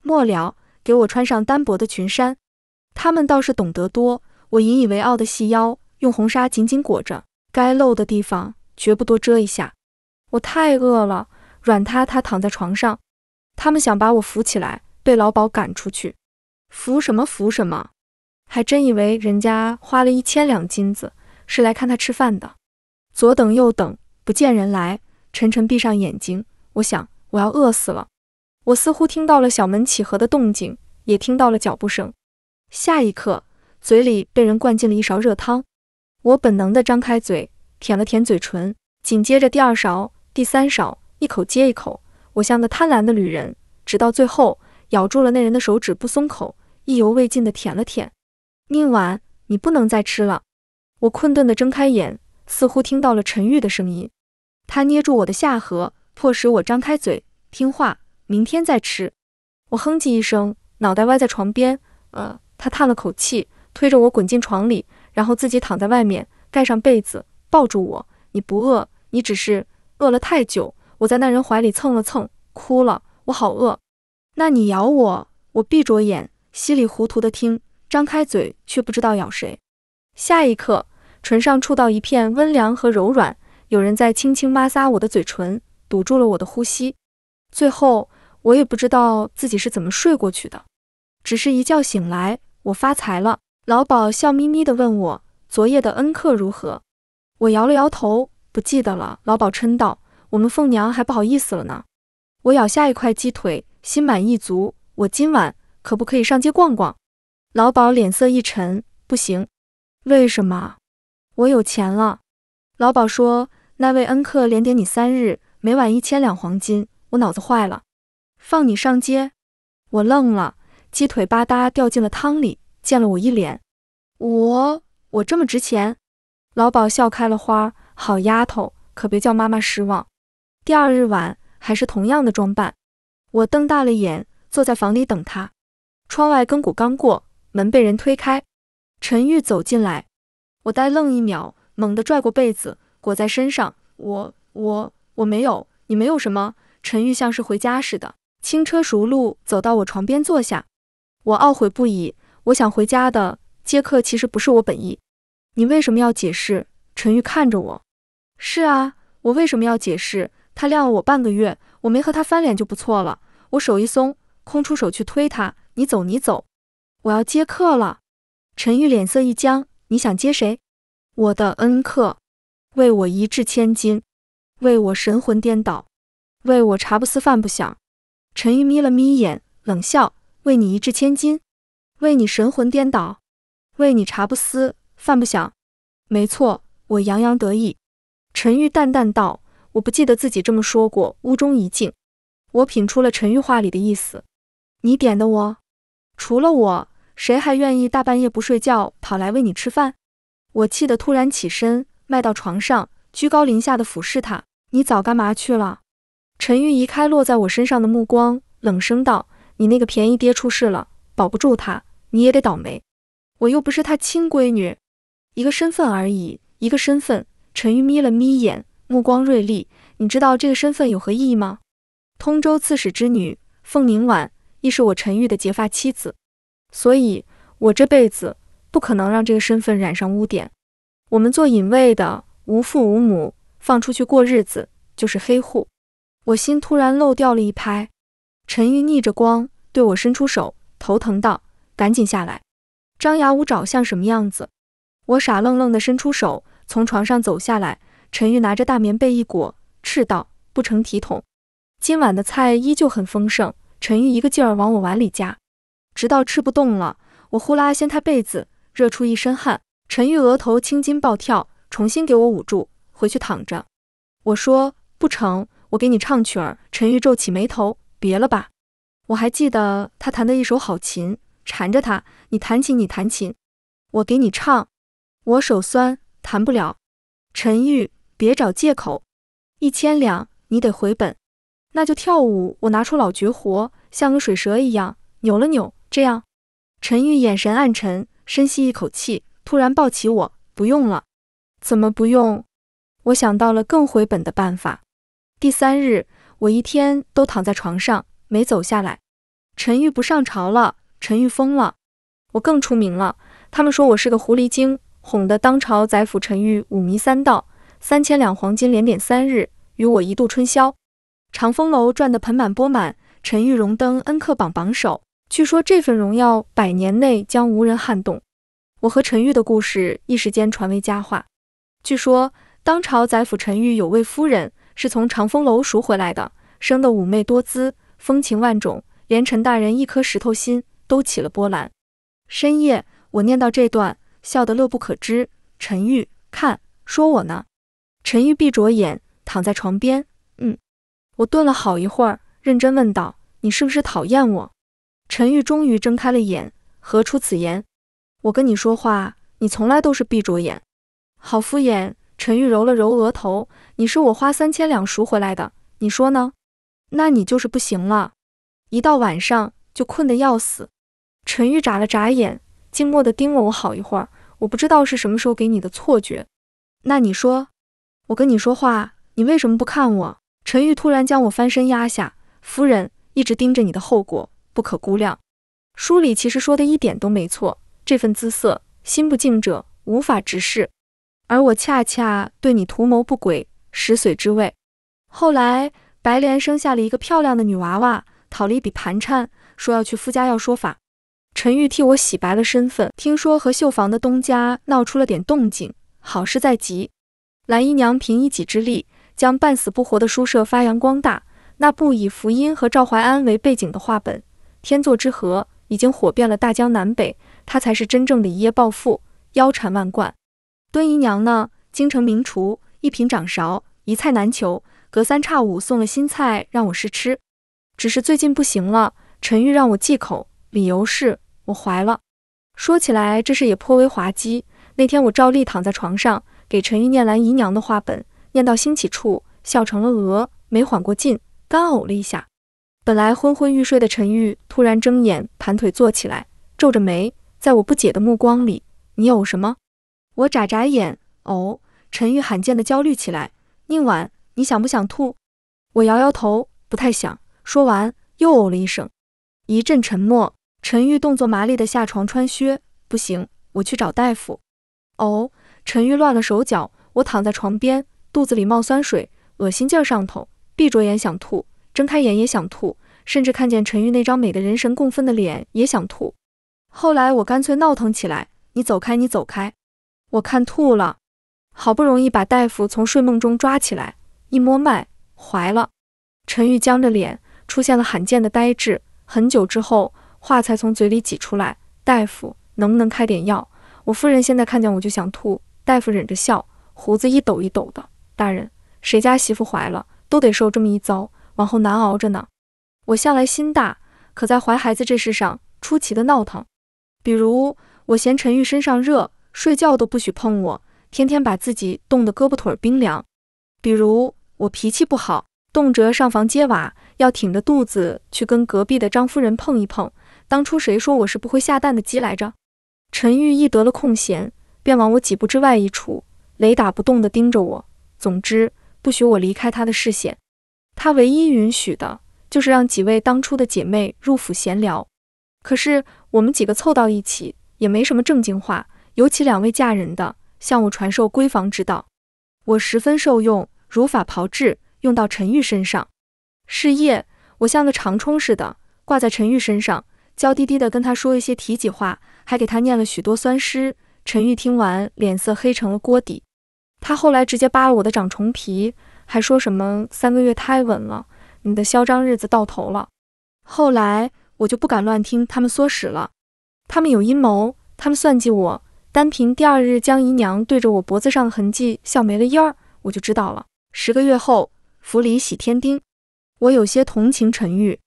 末了，给我穿上单薄的裙衫。他们倒是懂得多。我引以为傲的细腰，用红纱紧紧裹着，该露的地方绝不多遮一下。我太饿了，软塌塌躺在床上。他们想把我扶起来，被老鸨赶出去。扶什么扶什么？还真以为人家花了一千两金子，是来看他吃饭的。左等右等不见人来，沉沉闭上眼睛，我想我要饿死了。我似乎听到了小门起合的动静，也听到了脚步声。下一刻。嘴里被人灌进了一勺热汤，我本能的张开嘴，舔了舔嘴唇，紧接着第二勺、第三勺，一口接一口，我像个贪婪的旅人，直到最后咬住了那人的手指不松口，意犹未尽的舔了舔。宁婉，你不能再吃了。我困顿的睁开眼，似乎听到了陈玉的声音，他捏住我的下颌，迫使我张开嘴，听话，明天再吃。我哼唧一声，脑袋歪在床边，呃，他叹了口气。推着我滚进床里，然后自己躺在外面，盖上被子，抱住我。你不饿，你只是饿了太久。我在那人怀里蹭了蹭，哭了。我好饿。那你咬我，我闭着眼，稀里糊涂的听，张开嘴却不知道咬谁。下一刻，唇上触到一片温凉和柔软，有人在轻轻摩挲我的嘴唇，堵住了我的呼吸。最后，我也不知道自己是怎么睡过去的，只是一觉醒来，我发财了。老鸨笑眯眯地问我：“昨夜的恩客如何？”我摇了摇头，不记得了。老鸨嗔道：“我们凤娘还不好意思了呢。”我咬下一块鸡腿，心满意足。我今晚可不可以上街逛逛？老鸨脸色一沉：“不行。”“为什么？”“我有钱了。”老鸨说：“那位恩客连点你三日，每晚一千两黄金。我脑子坏了，放你上街？”我愣了，鸡腿吧嗒掉进了汤里。见了我一脸，我我这么值钱，老鸨笑开了花。好丫头，可别叫妈妈失望。第二日晚，还是同样的装扮，我瞪大了眼，坐在房里等他。窗外更鼓刚过，门被人推开，陈玉走进来。我呆愣一秒，猛地拽过被子裹在身上。我我我没有，你没有什么。陈玉像是回家似的，轻车熟路走到我床边坐下。我懊悔不已。我想回家的接客其实不是我本意，你为什么要解释？陈玉看着我，是啊，我为什么要解释？他晾了我半个月，我没和他翻脸就不错了。我手一松，空出手去推他，你走，你走，我要接客了。陈玉脸色一僵，你想接谁？我的恩客，为我一掷千金，为我神魂颠倒，为我茶不思饭不想。陈玉眯了眯眼，冷笑，为你一掷千金。为你神魂颠倒，为你茶不思饭不想。没错，我洋洋得意。陈玉淡淡道：“我不记得自己这么说过。”屋中一静，我品出了陈玉话里的意思。你点的我，除了我，谁还愿意大半夜不睡觉跑来喂你吃饭？我气得突然起身，迈到床上，居高临下的俯视他：“你早干嘛去了？”陈玉移开落在我身上的目光，冷声道：“你那个便宜爹出事了，保不住他。”你也得倒霉，我又不是他亲闺女，一个身份而已。一个身份，陈玉眯了眯眼，目光锐利。你知道这个身份有何意义吗？通州刺史之女凤宁婉，亦是我陈玉的结发妻子，所以，我这辈子不可能让这个身份染上污点。我们做隐卫的，无父无母，放出去过日子就是黑户。我心突然漏掉了一拍，陈玉逆着光对我伸出手，头疼道。赶紧下来，张牙舞爪像什么样子？我傻愣愣地伸出手，从床上走下来。陈玉拿着大棉被一裹，斥道：“不成体统！”今晚的菜依旧很丰盛，陈玉一个劲儿往我碗里夹，直到吃不动了，我呼啦掀开被子，热出一身汗。陈玉额头青筋暴跳，重新给我捂住，回去躺着。我说：“不成，我给你唱曲儿。”陈玉皱起眉头：“别了吧。”我还记得他弹的一手好琴。缠着他，你弹琴你弹琴，我给你唱，我手酸弹不了。陈玉，别找借口，一千两你得回本，那就跳舞。我拿出老绝活，像个水蛇一样扭了扭。这样，陈玉眼神暗沉，深吸一口气，突然抱起我，不用了。怎么不用？我想到了更回本的办法。第三日，我一天都躺在床上没走下来。陈玉不上朝了。陈玉疯了，我更出名了。他们说我是个狐狸精，哄得当朝宰府陈玉五迷三道，三千两黄金连点三日，与我一度春宵。长风楼赚得盆满钵满，陈玉荣登恩客榜榜首。据说这份荣耀百年内将无人撼动。我和陈玉的故事一时间传为佳话。据说当朝宰府陈玉有位夫人是从长风楼赎回来的，生得妩媚多姿，风情万种，连陈大人一颗石头心。都起了波澜。深夜，我念到这段，笑得乐不可支。陈玉，看，说我呢？陈玉闭着眼，躺在床边，嗯。我顿了好一会儿，认真问道：“你是不是讨厌我？”陈玉终于睁开了眼：“何出此言？我跟你说话，你从来都是闭着眼，好敷衍。”陈玉揉了揉额头：“你是我花三千两赎回来的，你说呢？那你就是不行了，一到晚上就困得要死。”陈玉眨了眨眼，静默地盯了我好一会儿。我不知道是什么时候给你的错觉。那你说，我跟你说话，你为什么不看我？陈玉突然将我翻身压下。夫人一直盯着你的后果不可估量。书里其实说的一点都没错，这份姿色，心不静者无法直视。而我恰恰对你图谋不轨，食髓知味。后来，白莲生下了一个漂亮的女娃娃，讨了一笔盘缠，说要去夫家要说法。陈玉替我洗白了身份，听说和绣房的东家闹出了点动静，好事在即。蓝姨娘凭一己之力将半死不活的书社发扬光大，那部以福音和赵怀安为背景的画本《天作之合》已经火遍了大江南北，她才是真正的一夜暴富，腰缠万贯。敦姨娘呢？京城名厨，一品掌勺，一菜难求，隔三差五送了新菜让我试吃，只是最近不行了，陈玉让我忌口，理由是。我怀了。说起来，这事也颇为滑稽。那天我照例躺在床上给陈玉念兰姨娘的话本，念到兴起处，笑成了鹅，没缓过劲，干呕了一下。本来昏昏欲睡的陈玉突然睁眼，盘腿坐起来，皱着眉，在我不解的目光里：“你呕什么？”我眨眨眼，呕。陈玉罕见的焦虑起来：“宁婉，你想不想吐？”我摇摇头，不太想。说完又呕了一声。一阵沉默。陈玉动作麻利地下床穿靴，不行，我去找大夫。哦，陈玉乱了手脚。我躺在床边，肚子里冒酸水，恶心劲儿上头，闭着眼想吐，睁开眼也想吐，甚至看见陈玉那张美的人神共愤的脸也想吐。后来我干脆闹腾起来：“你走开，你走开！”我看吐了，好不容易把大夫从睡梦中抓起来，一摸脉，怀了。陈玉僵着脸，出现了罕见的呆滞。很久之后。话才从嘴里挤出来，大夫能不能开点药？我夫人现在看见我就想吐。大夫忍着笑，胡子一抖一抖的。大人，谁家媳妇怀了都得受这么一遭，往后难熬着呢。我向来心大，可在怀孩子这事上出奇的闹腾。比如我嫌陈玉身上热，睡觉都不许碰我，天天把自己冻得胳膊腿儿冰凉。比如我脾气不好，动辄上房揭瓦，要挺着肚子去跟隔壁的张夫人碰一碰。当初谁说我是不会下蛋的鸡来着？陈玉一得了空闲，便往我几步之外一杵，雷打不动地盯着我。总之，不许我离开他的视线。他唯一允许的就是让几位当初的姐妹入府闲聊。可是我们几个凑到一起，也没什么正经话。尤其两位嫁人的，向我传授闺房之道，我十分受用，如法炮制用到陈玉身上。是夜，我像个长虫似的挂在陈玉身上。娇滴滴地跟他说一些体己话，还给他念了许多酸诗。陈玉听完，脸色黑成了锅底。他后来直接扒了我的长虫皮，还说什么三个月太稳了，你的嚣张日子到头了。后来我就不敢乱听他们唆使了，他们有阴谋，他们算计我。单凭第二日江姨娘对着我脖子上的痕迹笑没了音儿，我就知道了。十个月后，府里喜添丁，我有些同情陈玉。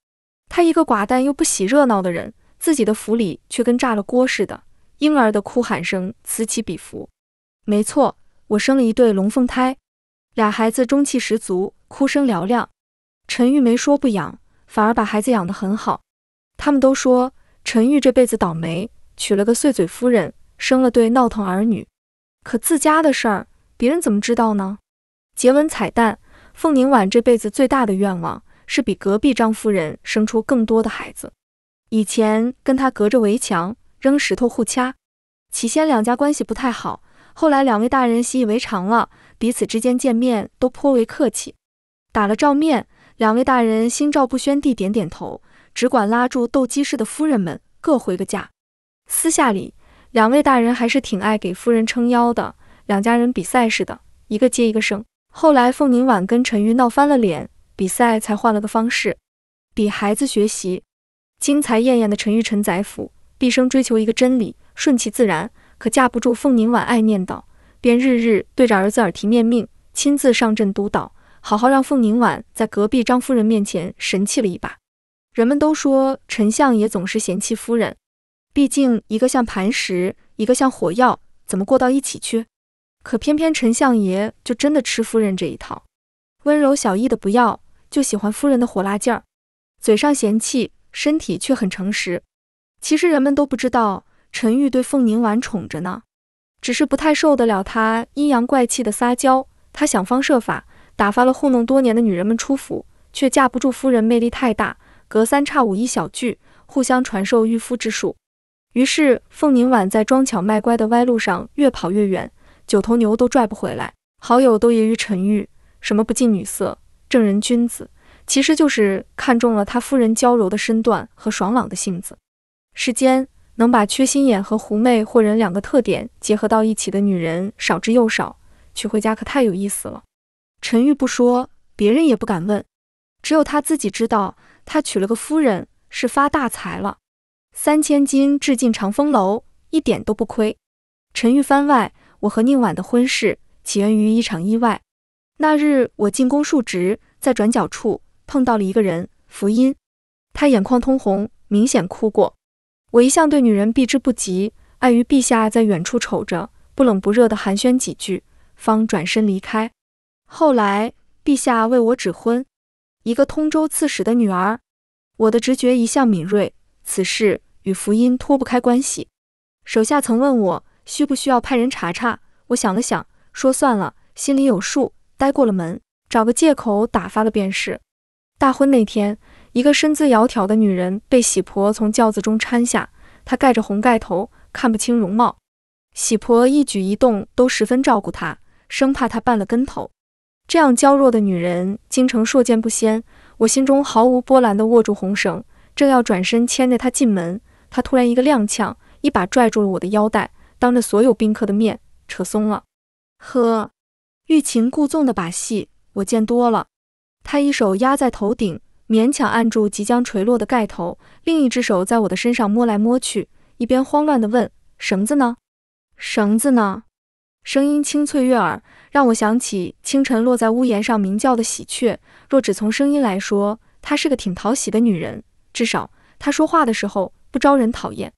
他一个寡淡又不喜热闹的人，自己的府里却跟炸了锅似的，婴儿的哭喊声此起彼伏。没错，我生了一对龙凤胎，俩孩子中气十足，哭声嘹亮。陈玉没说不养，反而把孩子养得很好。他们都说陈玉这辈子倒霉，娶了个碎嘴夫人，生了对闹腾儿女。可自家的事儿，别人怎么知道呢？结文彩蛋：凤宁婉这辈子最大的愿望。是比隔壁张夫人生出更多的孩子。以前跟他隔着围墙扔石头互掐，起先两家关系不太好，后来两位大人习以为常了，彼此之间见面都颇为客气。打了照面，两位大人心照不宣地点点头，只管拉住斗鸡式的夫人们各回个家。私下里，两位大人还是挺爱给夫人撑腰的，两家人比赛似的，一个接一个生。后来，凤宁婉跟陈玉闹翻了脸。比赛才换了个方式，比孩子学习。精才艳艳的陈玉晨宰辅，毕生追求一个真理：顺其自然。可架不住凤宁婉爱念叨，便日日对着儿子耳提面命，亲自上阵督导，好好让凤宁婉在隔壁张夫人面前神气了一把。人们都说陈相爷总是嫌弃夫人，毕竟一个像磐石，一个像火药，怎么过到一起去？可偏偏陈相爷就真的吃夫人这一套，温柔小意的不要。就喜欢夫人的火辣劲儿，嘴上嫌弃，身体却很诚实。其实人们都不知道，陈玉对凤宁婉宠着呢，只是不太受得了她阴阳怪气的撒娇。他想方设法打发了糊弄多年的女人们出府，却架不住夫人魅力太大，隔三差五一小聚，互相传授御夫之术。于是凤宁婉在装巧卖乖的歪路上越跑越远，九头牛都拽不回来。好友都揶揄陈玉，什么不近女色。正人君子，其实就是看中了他夫人娇柔的身段和爽朗的性子。世间能把缺心眼和狐媚惑人两个特点结合到一起的女人少之又少，娶回家可太有意思了。陈玉不说，别人也不敢问，只有他自己知道，他娶了个夫人是发大财了，三千金置进长风楼，一点都不亏。陈玉番外：我和宁婉的婚事起源于一场意外。那日，我进宫述职，在转角处碰到了一个人，福音。他眼眶通红，明显哭过。我一向对女人避之不及，碍于陛下在远处瞅着，不冷不热的寒暄几句，方转身离开。后来，陛下为我指婚，一个通州刺史的女儿。我的直觉一向敏锐，此事与福音脱不开关系。手下曾问我需不需要派人查查，我想了想，说算了，心里有数。待过了门，找个借口打发了便是。大婚那天，一个身姿窈窕的女人被喜婆从轿子中搀下，她盖着红盖头，看不清容貌。喜婆一举一动都十分照顾她，生怕她绊了跟头。这样娇弱的女人，京城硕见不鲜。我心中毫无波澜地握住红绳，正要转身牵着她进门，她突然一个踉跄，一把拽住了我的腰带，当着所有宾客的面扯松了。呵。欲擒故纵的把戏我见多了。他一手压在头顶，勉强按住即将垂落的盖头，另一只手在我的身上摸来摸去，一边慌乱地问：“绳子呢？绳子呢？”声音清脆悦耳，让我想起清晨落在屋檐上鸣叫的喜鹊。若只从声音来说，她是个挺讨喜的女人，至少她说话的时候不招人讨厌。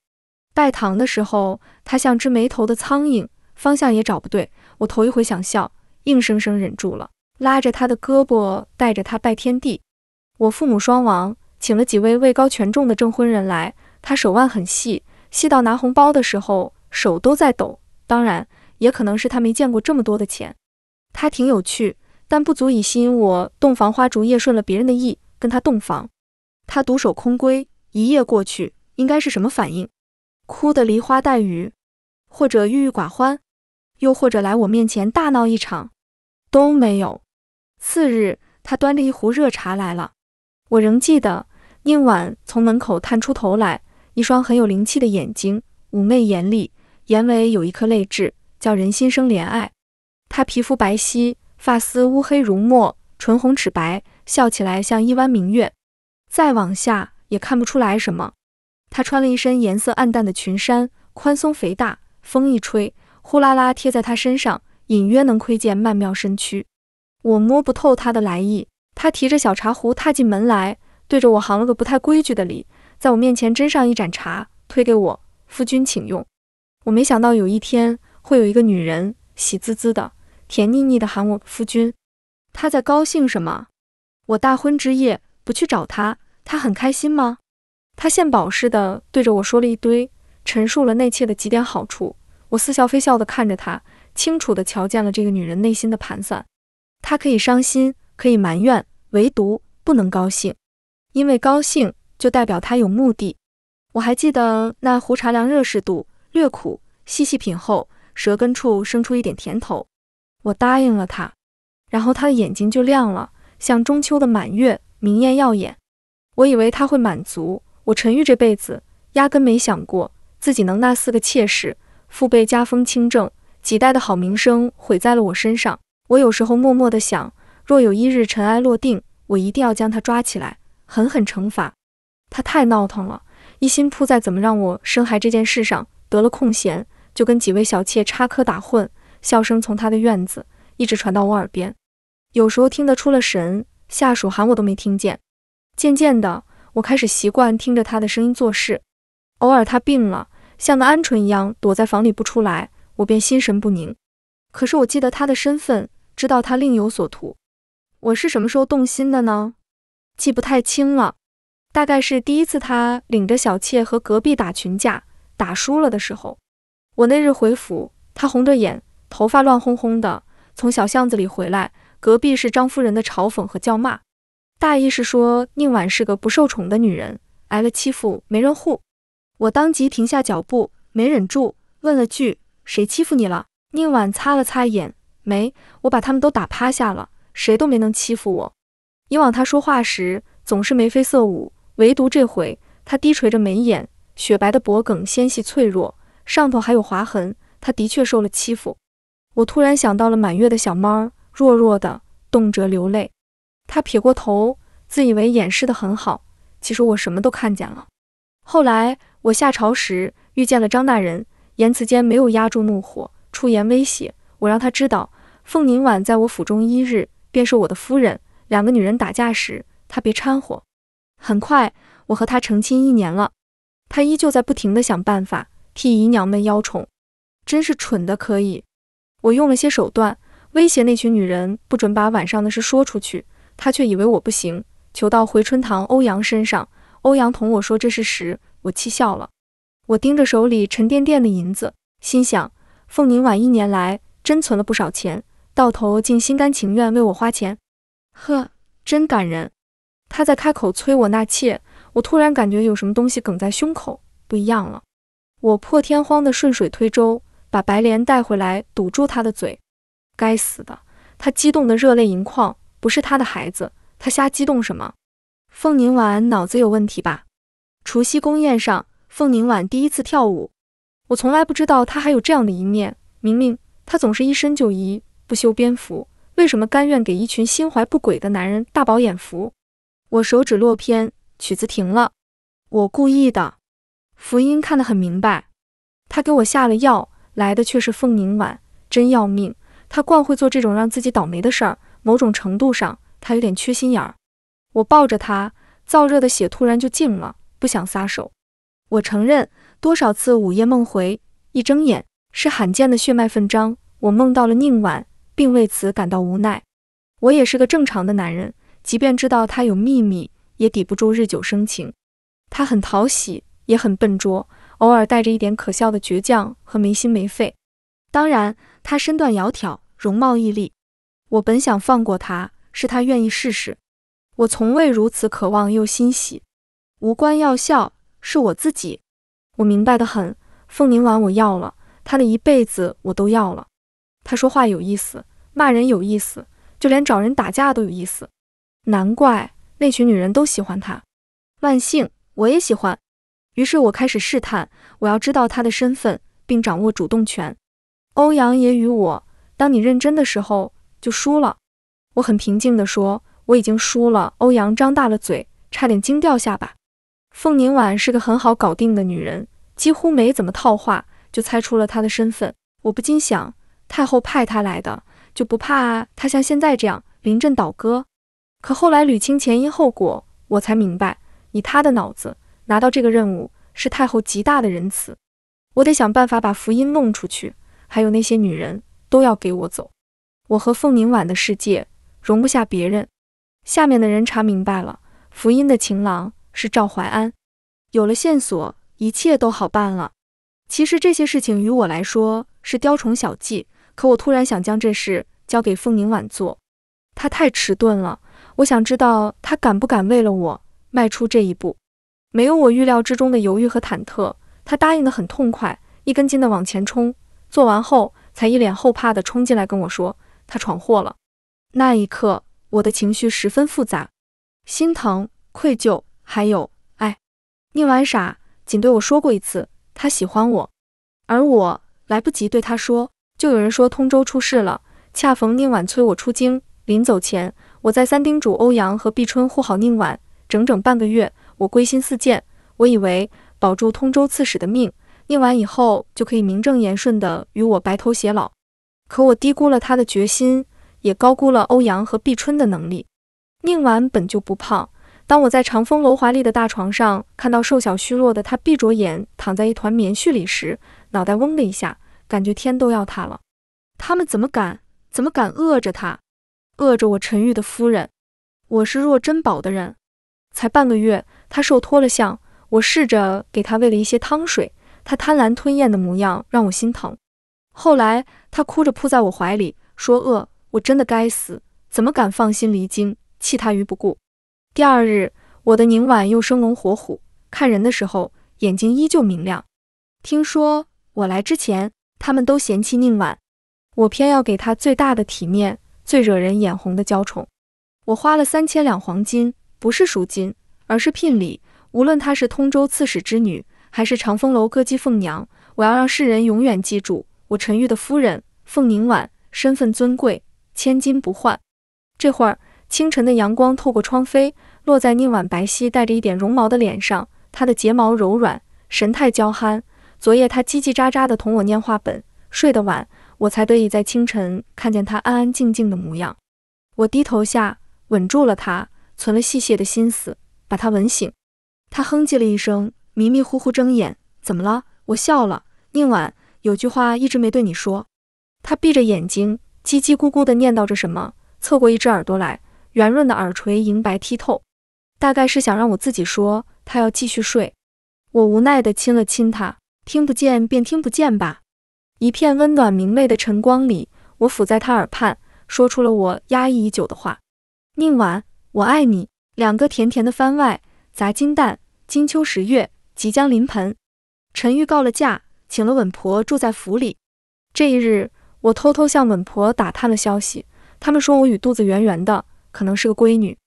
拜堂的时候，她像只没头的苍蝇，方向也找不对。我头一回想笑。硬生生忍住了，拉着他的胳膊，带着他拜天地。我父母双亡，请了几位位高权重的证婚人来。他手腕很细，细到拿红包的时候手都在抖。当然，也可能是他没见过这么多的钱。他挺有趣，但不足以吸引我。洞房花烛夜顺了别人的意，跟他洞房，他独守空闺一夜过去，应该是什么反应？哭得梨花带雨，或者郁郁寡欢？又或者来我面前大闹一场，都没有。次日，他端着一壶热茶来了。我仍记得，宁婉从门口探出头来，一双很有灵气的眼睛，妩媚严厉，眼尾有一颗泪痣，叫人心生怜爱。她皮肤白皙，发丝乌黑如墨，唇红齿白，笑起来像一弯明月。再往下也看不出来什么。她穿了一身颜色暗淡的裙衫，宽松肥大，风一吹。呼啦啦贴在他身上，隐约能窥见曼妙身躯。我摸不透他的来意。他提着小茶壶踏进门来，对着我行了个不太规矩的礼，在我面前斟上一盏茶，推给我：“夫君，请用。”我没想到有一天会有一个女人喜滋滋的、甜腻腻的喊我夫君。她在高兴什么？我大婚之夜不去找她，她很开心吗？他献宝似的对着我说了一堆，陈述了内妾的几点好处。我似笑非笑地看着他，清楚地瞧见了这个女人内心的盘算。她可以伤心，可以埋怨，唯独不能高兴，因为高兴就代表她有目的。我还记得那壶茶凉，热适度，略苦，细细品后，舌根处生出一点甜头。我答应了她，然后她的眼睛就亮了，像中秋的满月，明艳耀眼。我以为她会满足我，沉郁这辈子压根没想过自己能纳四个妾室。父辈家风清正，几代的好名声毁在了我身上。我有时候默默地想，若有一日尘埃落定，我一定要将他抓起来，狠狠惩罚。他太闹腾了，一心扑在怎么让我生孩这件事上。得了空闲，就跟几位小妾插科打诨，笑声从他的院子一直传到我耳边。有时候听得出了神，下属喊我都没听见。渐渐的，我开始习惯听着他的声音做事。偶尔他病了。像个鹌鹑一样躲在房里不出来，我便心神不宁。可是我记得他的身份，知道他另有所图。我是什么时候动心的呢？记不太清了，大概是第一次他领着小妾和隔壁打群架，打输了的时候。我那日回府，他红着眼，头发乱哄哄的，从小巷子里回来。隔壁是张夫人的嘲讽和叫骂，大意是说宁婉是个不受宠的女人，挨了欺负没人护。我当即停下脚步，没忍住问了句：“谁欺负你了？”宁婉擦了擦眼，没，我把他们都打趴下了，谁都没能欺负我。以往他说话时总是眉飞色舞，唯独这回他低垂着眉眼，雪白的脖梗纤细脆弱，上头还有划痕。他的确受了欺负。我突然想到了满月的小猫，弱弱的，动辄流泪。他撇过头，自以为掩饰得很好，其实我什么都看见了。后来我下朝时遇见了张大人，言辞间没有压住怒火，出言威胁我，让他知道凤宁婉在我府中一日便是我的夫人。两个女人打架时，他别掺和。很快我和他成亲一年了，他依旧在不停的想办法替姨娘们邀宠，真是蠢的可以。我用了些手段威胁那群女人不准把晚上的事说出去，他却以为我不行，求到回春堂欧阳身上。欧阳同我说这是时，我气笑了。我盯着手里沉甸甸的银子，心想：凤宁婉一年来真存了不少钱，到头竟心甘情愿为我花钱，呵，真感人。他在开口催我纳妾，我突然感觉有什么东西梗在胸口，不一样了。我破天荒的顺水推舟，把白莲带回来堵住他的嘴。该死的，他激动的热泪盈眶，不是他的孩子，他瞎激动什么？凤宁婉脑子有问题吧？除夕宫宴上，凤宁婉第一次跳舞，我从来不知道她还有这样的一面。明明她总是一身旧衣，不修边幅，为什么甘愿给一群心怀不轨的男人大饱眼福？我手指落偏，曲子停了。我故意的。福音看得很明白，他给我下了药，来的却是凤宁婉，真要命。他惯会做这种让自己倒霉的事儿，某种程度上，他有点缺心眼儿。我抱着他，燥热的血突然就静了，不想撒手。我承认，多少次午夜梦回，一睁眼是罕见的血脉分张。我梦到了宁婉，并为此感到无奈。我也是个正常的男人，即便知道他有秘密，也抵不住日久生情。他很讨喜，也很笨拙，偶尔带着一点可笑的倔强和没心没肺。当然，他身段窈窕，容貌毅丽。我本想放过他，是他愿意试试。我从未如此渴望又欣喜，无关药效，是我自己。我明白的很，凤宁婉，我要了，他的一辈子我都要了。他说话有意思，骂人有意思，就连找人打架都有意思。难怪那群女人都喜欢他。万幸我也喜欢。于是我开始试探，我要知道他的身份，并掌握主动权。欧阳也与我，当你认真的时候就输了。我很平静地说。我已经输了。欧阳张大了嘴，差点惊掉下巴。凤宁婉是个很好搞定的女人，几乎没怎么套话就猜出了她的身份。我不禁想，太后派她来的，就不怕她像现在这样临阵倒戈？可后来捋清前因后果，我才明白，以她的脑子拿到这个任务，是太后极大的仁慈。我得想办法把福音弄出去，还有那些女人，都要给我走。我和凤宁婉的世界，容不下别人。下面的人查明白了，福音的情郎是赵淮安。有了线索，一切都好办了。其实这些事情于我来说是雕虫小技，可我突然想将这事交给凤宁婉做，她太迟钝了。我想知道他敢不敢为了我迈出这一步。没有我预料之中的犹豫和忐忑，他答应的很痛快，一根筋的往前冲。做完后，才一脸后怕的冲进来跟我说，他闯祸了。那一刻。我的情绪十分复杂，心疼、愧疚，还有哎，宁婉傻，仅对我说过一次，他喜欢我，而我来不及对他说，就有人说通州出事了，恰逢宁婉催我出京，临走前，我再三叮嘱欧阳和碧春护好宁婉，整整半个月，我归心似箭，我以为保住通州刺史的命，宁婉以后就可以名正言顺的与我白头偕老，可我低估了他的决心。也高估了欧阳和碧春的能力。宁婉本就不胖，当我在长风楼华丽的大床上看到瘦小虚弱的她闭着眼躺在一团棉絮里时，脑袋嗡的一下，感觉天都要塌了。他们怎么敢？怎么敢饿着她？饿着我陈玉的夫人？我是若珍宝的人，才半个月，她瘦脱了相。我试着给她喂了一些汤水，她贪婪吞咽的模样让我心疼。后来她哭着扑在我怀里，说饿。我真的该死，怎么敢放心离京，弃他于不顾？第二日，我的宁婉又生龙活虎，看人的时候眼睛依旧明亮。听说我来之前，他们都嫌弃宁婉，我偏要给她最大的体面，最惹人眼红的娇宠。我花了三千两黄金，不是赎金，而是聘礼。无论她是通州刺史之女，还是长风楼歌姬凤娘，我要让世人永远记住我陈玉的夫人凤宁婉，身份尊贵。千金不换。这会儿清晨的阳光透过窗扉，落在宁婉白皙带着一点绒毛的脸上，她的睫毛柔软，神态娇憨。昨夜她叽叽喳喳地同我念话本，睡得晚，我才得以在清晨看见她安安静静的模样。我低头下吻住了她，存了戏谑的心思，把她吻醒。她哼唧了一声，迷迷糊糊睁眼，怎么了？我笑了。宁婉，有句话一直没对你说。她闭着眼睛。叽叽咕咕地念叨着什么，侧过一只耳朵来，圆润的耳垂莹白剔透，大概是想让我自己说，他要继续睡。我无奈地亲了亲他，听不见便听不见吧。一片温暖明媚的晨光里，我伏在他耳畔，说出了我压抑已久的话：“宁晚，我爱你。”两个甜甜的番外，砸金蛋。金秋十月即将临盆，陈玉告了假，请了稳婆住在府里。这一日。我偷偷向稳婆打探了消息，他们说我与肚子圆圆的，可能是个闺女。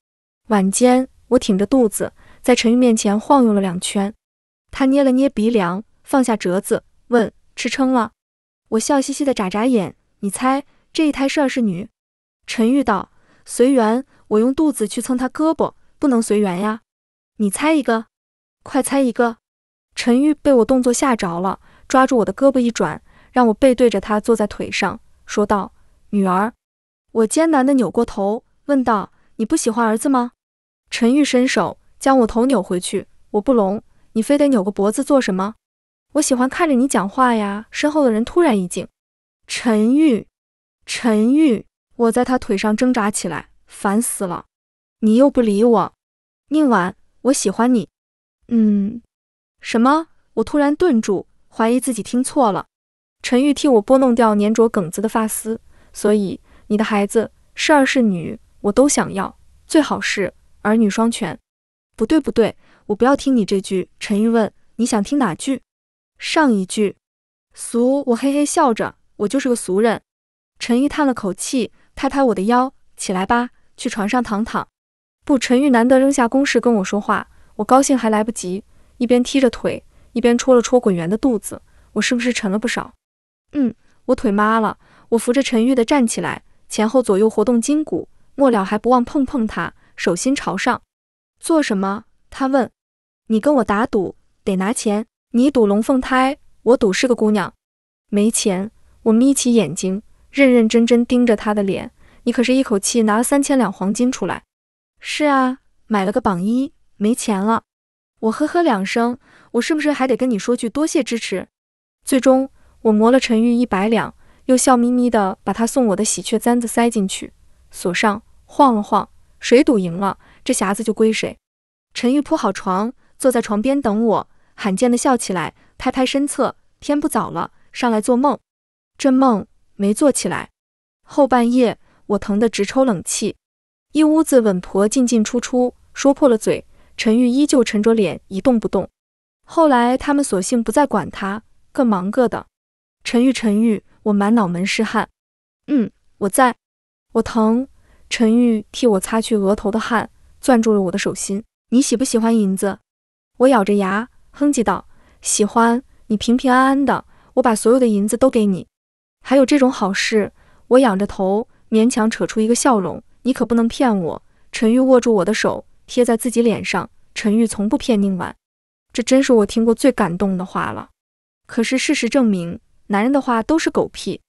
晚间，我挺着肚子在陈玉面前晃悠了两圈，他捏了捏鼻梁，放下折子，问：“吃撑了？”我笑嘻嘻的眨眨眼，你猜这一胎是儿是女？陈玉道：“随缘。”我用肚子去蹭他胳膊，不能随缘呀！你猜一个，快猜一个！陈玉被我动作吓着了，抓住我的胳膊一转。让我背对着他坐在腿上，说道：“女儿。”我艰难地扭过头，问道：“你不喜欢儿子吗？”陈玉伸手将我头扭回去。我不聋，你非得扭个脖子做什么？我喜欢看着你讲话呀。身后的人突然一惊：“陈玉，陈玉，我在他腿上挣扎起来，烦死了！你又不理我。宁婉，我喜欢你。嗯？什么？我突然顿住，怀疑自己听错了。陈玉替我拨弄掉粘着梗子的发丝，所以你的孩子是儿是女，我都想要，最好是儿女双全。不对不对，我不要听你这句。陈玉问，你想听哪句？上一句，俗。我嘿嘿笑着，我就是个俗人。陈玉叹了口气，拍拍我的腰，起来吧，去床上躺躺。不，陈玉难得扔下公事跟我说话，我高兴还来不及，一边踢着腿，一边戳了戳滚圆的肚子，我是不是沉了不少？嗯，我腿麻了，我扶着陈玉的站起来，前后左右活动筋骨，末了还不忘碰碰他，手心朝上。做什么？他问。你跟我打赌，得拿钱。你赌龙凤胎，我赌是个姑娘。没钱。我眯起眼睛，认认真真盯着他的脸。你可是一口气拿了三千两黄金出来。是啊，买了个榜一，没钱了。我呵呵两声，我是不是还得跟你说句多谢支持？最终。我磨了陈玉一百两，又笑眯眯地把他送我的喜鹊簪子塞进去，锁上，晃了晃。谁赌赢了，这匣子就归谁。陈玉铺好床，坐在床边等我，罕见的笑起来，拍拍身侧。天不早了，上来做梦。这梦没做起来。后半夜我疼得直抽冷气，一屋子稳婆进进出出，说破了嘴，陈玉依旧沉着脸一动不动。后来他们索性不再管他，各忙各的。陈玉，陈玉，我满脑门是汗。嗯，我在，我疼。陈玉替我擦去额头的汗，攥住了我的手心。你喜不喜欢银子？我咬着牙哼唧道：“喜欢。”你平平安安的，我把所有的银子都给你。还有这种好事？我仰着头，勉强扯出一个笑容。你可不能骗我。陈玉握住我的手，贴在自己脸上。陈玉从不骗宁婉，这真是我听过最感动的话了。可是事实证明。男人的话都是狗屁，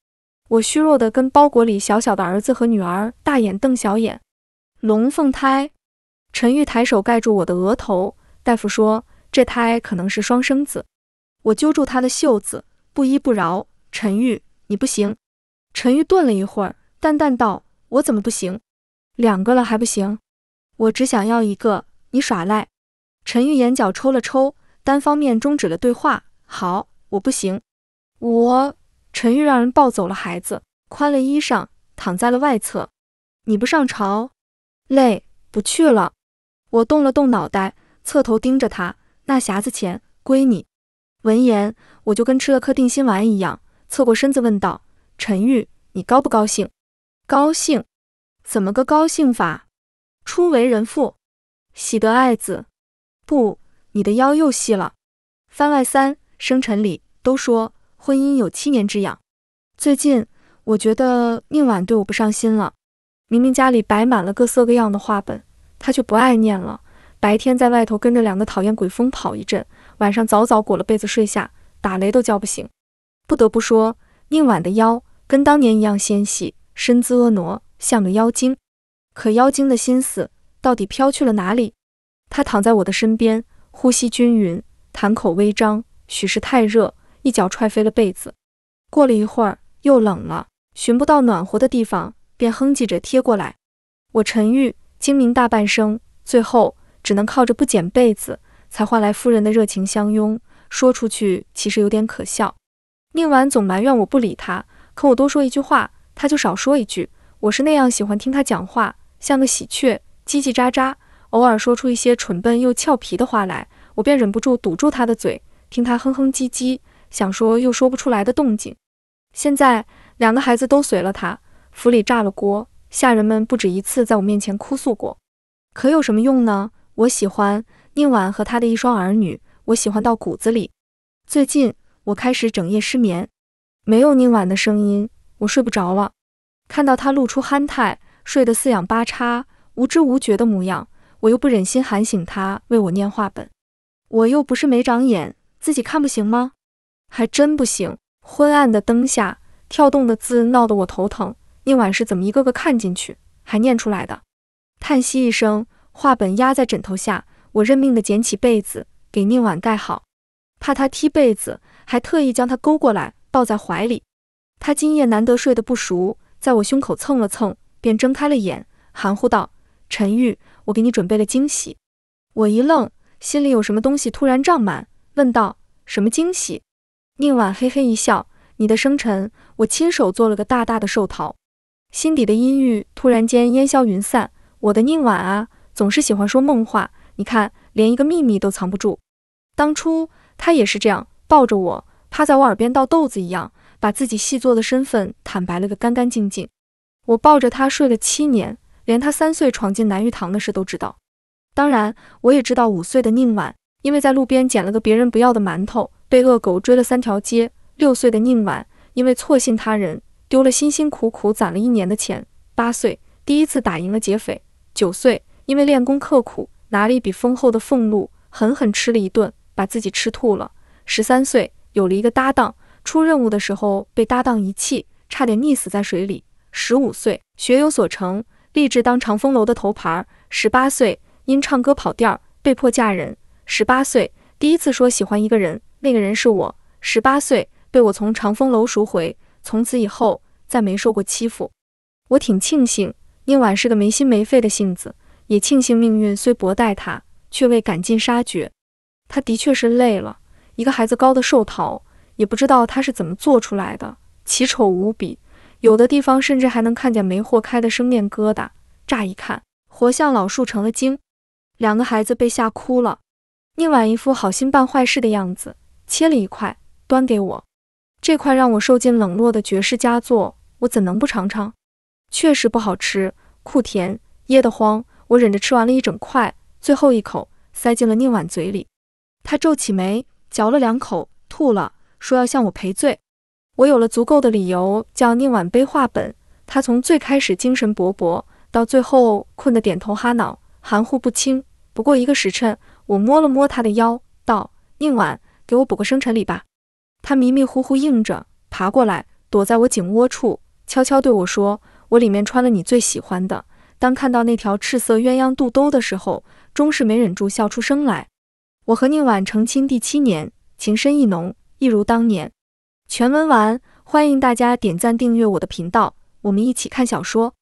我虚弱的跟包裹里小小的儿子和女儿大眼瞪小眼。龙凤胎，陈玉抬手盖住我的额头。大夫说这胎可能是双生子。我揪住他的袖子，不依不饶。陈玉，你不行。陈玉顿了一会儿，淡淡道：“我怎么不行？两个了还不行？我只想要一个。你耍赖。”陈玉眼角抽了抽，单方面终止了对话。好，我不行。我陈玉让人抱走了孩子，宽了衣裳，躺在了外侧。你不上朝，累，不去了。我动了动脑袋，侧头盯着他。那匣子钱归你。闻言，我就跟吃了颗定心丸一样，侧过身子问道：“陈玉，你高不高兴？高兴？怎么个高兴法？初为人父，喜得爱子。不，你的腰又细了。番外三，生辰礼都说。”婚姻有七年之痒，最近我觉得宁婉对我不上心了。明明家里摆满了各色各样的画本，她就不爱念了。白天在外头跟着两个讨厌鬼疯跑一阵，晚上早早裹了被子睡下，打雷都叫不醒。不得不说，宁婉的腰跟当年一样纤细，身姿婀娜，像个妖精。可妖精的心思到底飘去了哪里？她躺在我的身边，呼吸均匀，檀口微张，许是太热。一脚踹飞了被子，过了一会儿又冷了，寻不到暖和的地方，便哼唧着贴过来。我沉郁精明大半生，最后只能靠着不捡被子，才换来夫人的热情相拥。说出去其实有点可笑。宁婉总埋怨我不理他，可我多说一句话，他就少说一句。我是那样喜欢听他讲话，像个喜鹊叽叽喳喳，偶尔说出一些蠢笨又俏皮的话来，我便忍不住堵住他的嘴，听他哼哼唧唧。想说又说不出来的动静，现在两个孩子都随了他，府里炸了锅，下人们不止一次在我面前哭诉过，可有什么用呢？我喜欢宁婉和他的一双儿女，我喜欢到骨子里。最近我开始整夜失眠，没有宁婉的声音，我睡不着了。看到他露出憨态，睡得四仰八叉、无知无觉的模样，我又不忍心喊醒他为我念话本，我又不是没长眼，自己看不行吗？还真不行。昏暗的灯下，跳动的字闹得我头疼。宁晚是怎么一个个看进去，还念出来的？叹息一声，画本压在枕头下，我认命的捡起被子，给宁晚盖好，怕他踢被子，还特意将他勾过来，抱在怀里。他今夜难得睡得不熟，在我胸口蹭了蹭，便睁开了眼，含糊道：“陈玉，我给你准备了惊喜。”我一愣，心里有什么东西突然胀满，问道：“什么惊喜？”宁婉嘿嘿一笑，你的生辰，我亲手做了个大大的寿桃。心底的阴郁突然间烟消云散。我的宁婉啊，总是喜欢说梦话，你看，连一个秘密都藏不住。当初他也是这样，抱着我，趴在我耳边倒豆子一样，把自己细作的身份坦白了个干干净净。我抱着他睡了七年，连他三岁闯进南玉堂的事都知道。当然，我也知道五岁的宁婉，因为在路边捡了个别人不要的馒头。被恶狗追了三条街。六岁的宁婉因为错信他人，丢了辛辛苦苦攒了一年的钱。八岁第一次打赢了劫匪。九岁因为练功刻苦，拿了一笔丰厚的俸禄，狠狠吃了一顿，把自己吃吐了。十三岁有了一个搭档，出任务的时候被搭档遗弃，差点溺死在水里。十五岁学有所成，立志当长风楼的头牌。十八岁因唱歌跑调，被迫嫁人。十八岁第一次说喜欢一个人。那个人是我，十八岁被我从长风楼赎回，从此以后再没受过欺负。我挺庆幸宁婉是个没心没肺的性子，也庆幸命运虽薄待他，却未赶尽杀绝。他的确是累了，一个孩子高的寿桃，也不知道他是怎么做出来的，奇丑无比，有的地方甚至还能看见没豁开的生面疙瘩，乍一看活像老树成了精。两个孩子被吓哭了，宁婉一副好心办坏事的样子。切了一块端给我，这块让我受尽冷落的绝世佳作，我怎能不尝尝？确实不好吃，酷甜噎得慌，我忍着吃完了一整块，最后一口塞进了宁婉嘴里。他皱起眉，嚼了两口，吐了，说要向我赔罪。我有了足够的理由叫宁婉背话本。他从最开始精神勃勃，到最后困得点头哈脑，含糊不清。不过一个时辰，我摸了摸他的腰，道：“宁婉，给我补个生辰礼吧。他迷迷糊糊应着，爬过来，躲在我颈窝处，悄悄对我说：“我里面穿了你最喜欢的。”当看到那条赤色鸳鸯肚兜的时候，终是没忍住笑出声来。我和宁婉成亲第七年，情深意浓，一如当年。全文完，欢迎大家点赞订阅我的频道，我们一起看小说。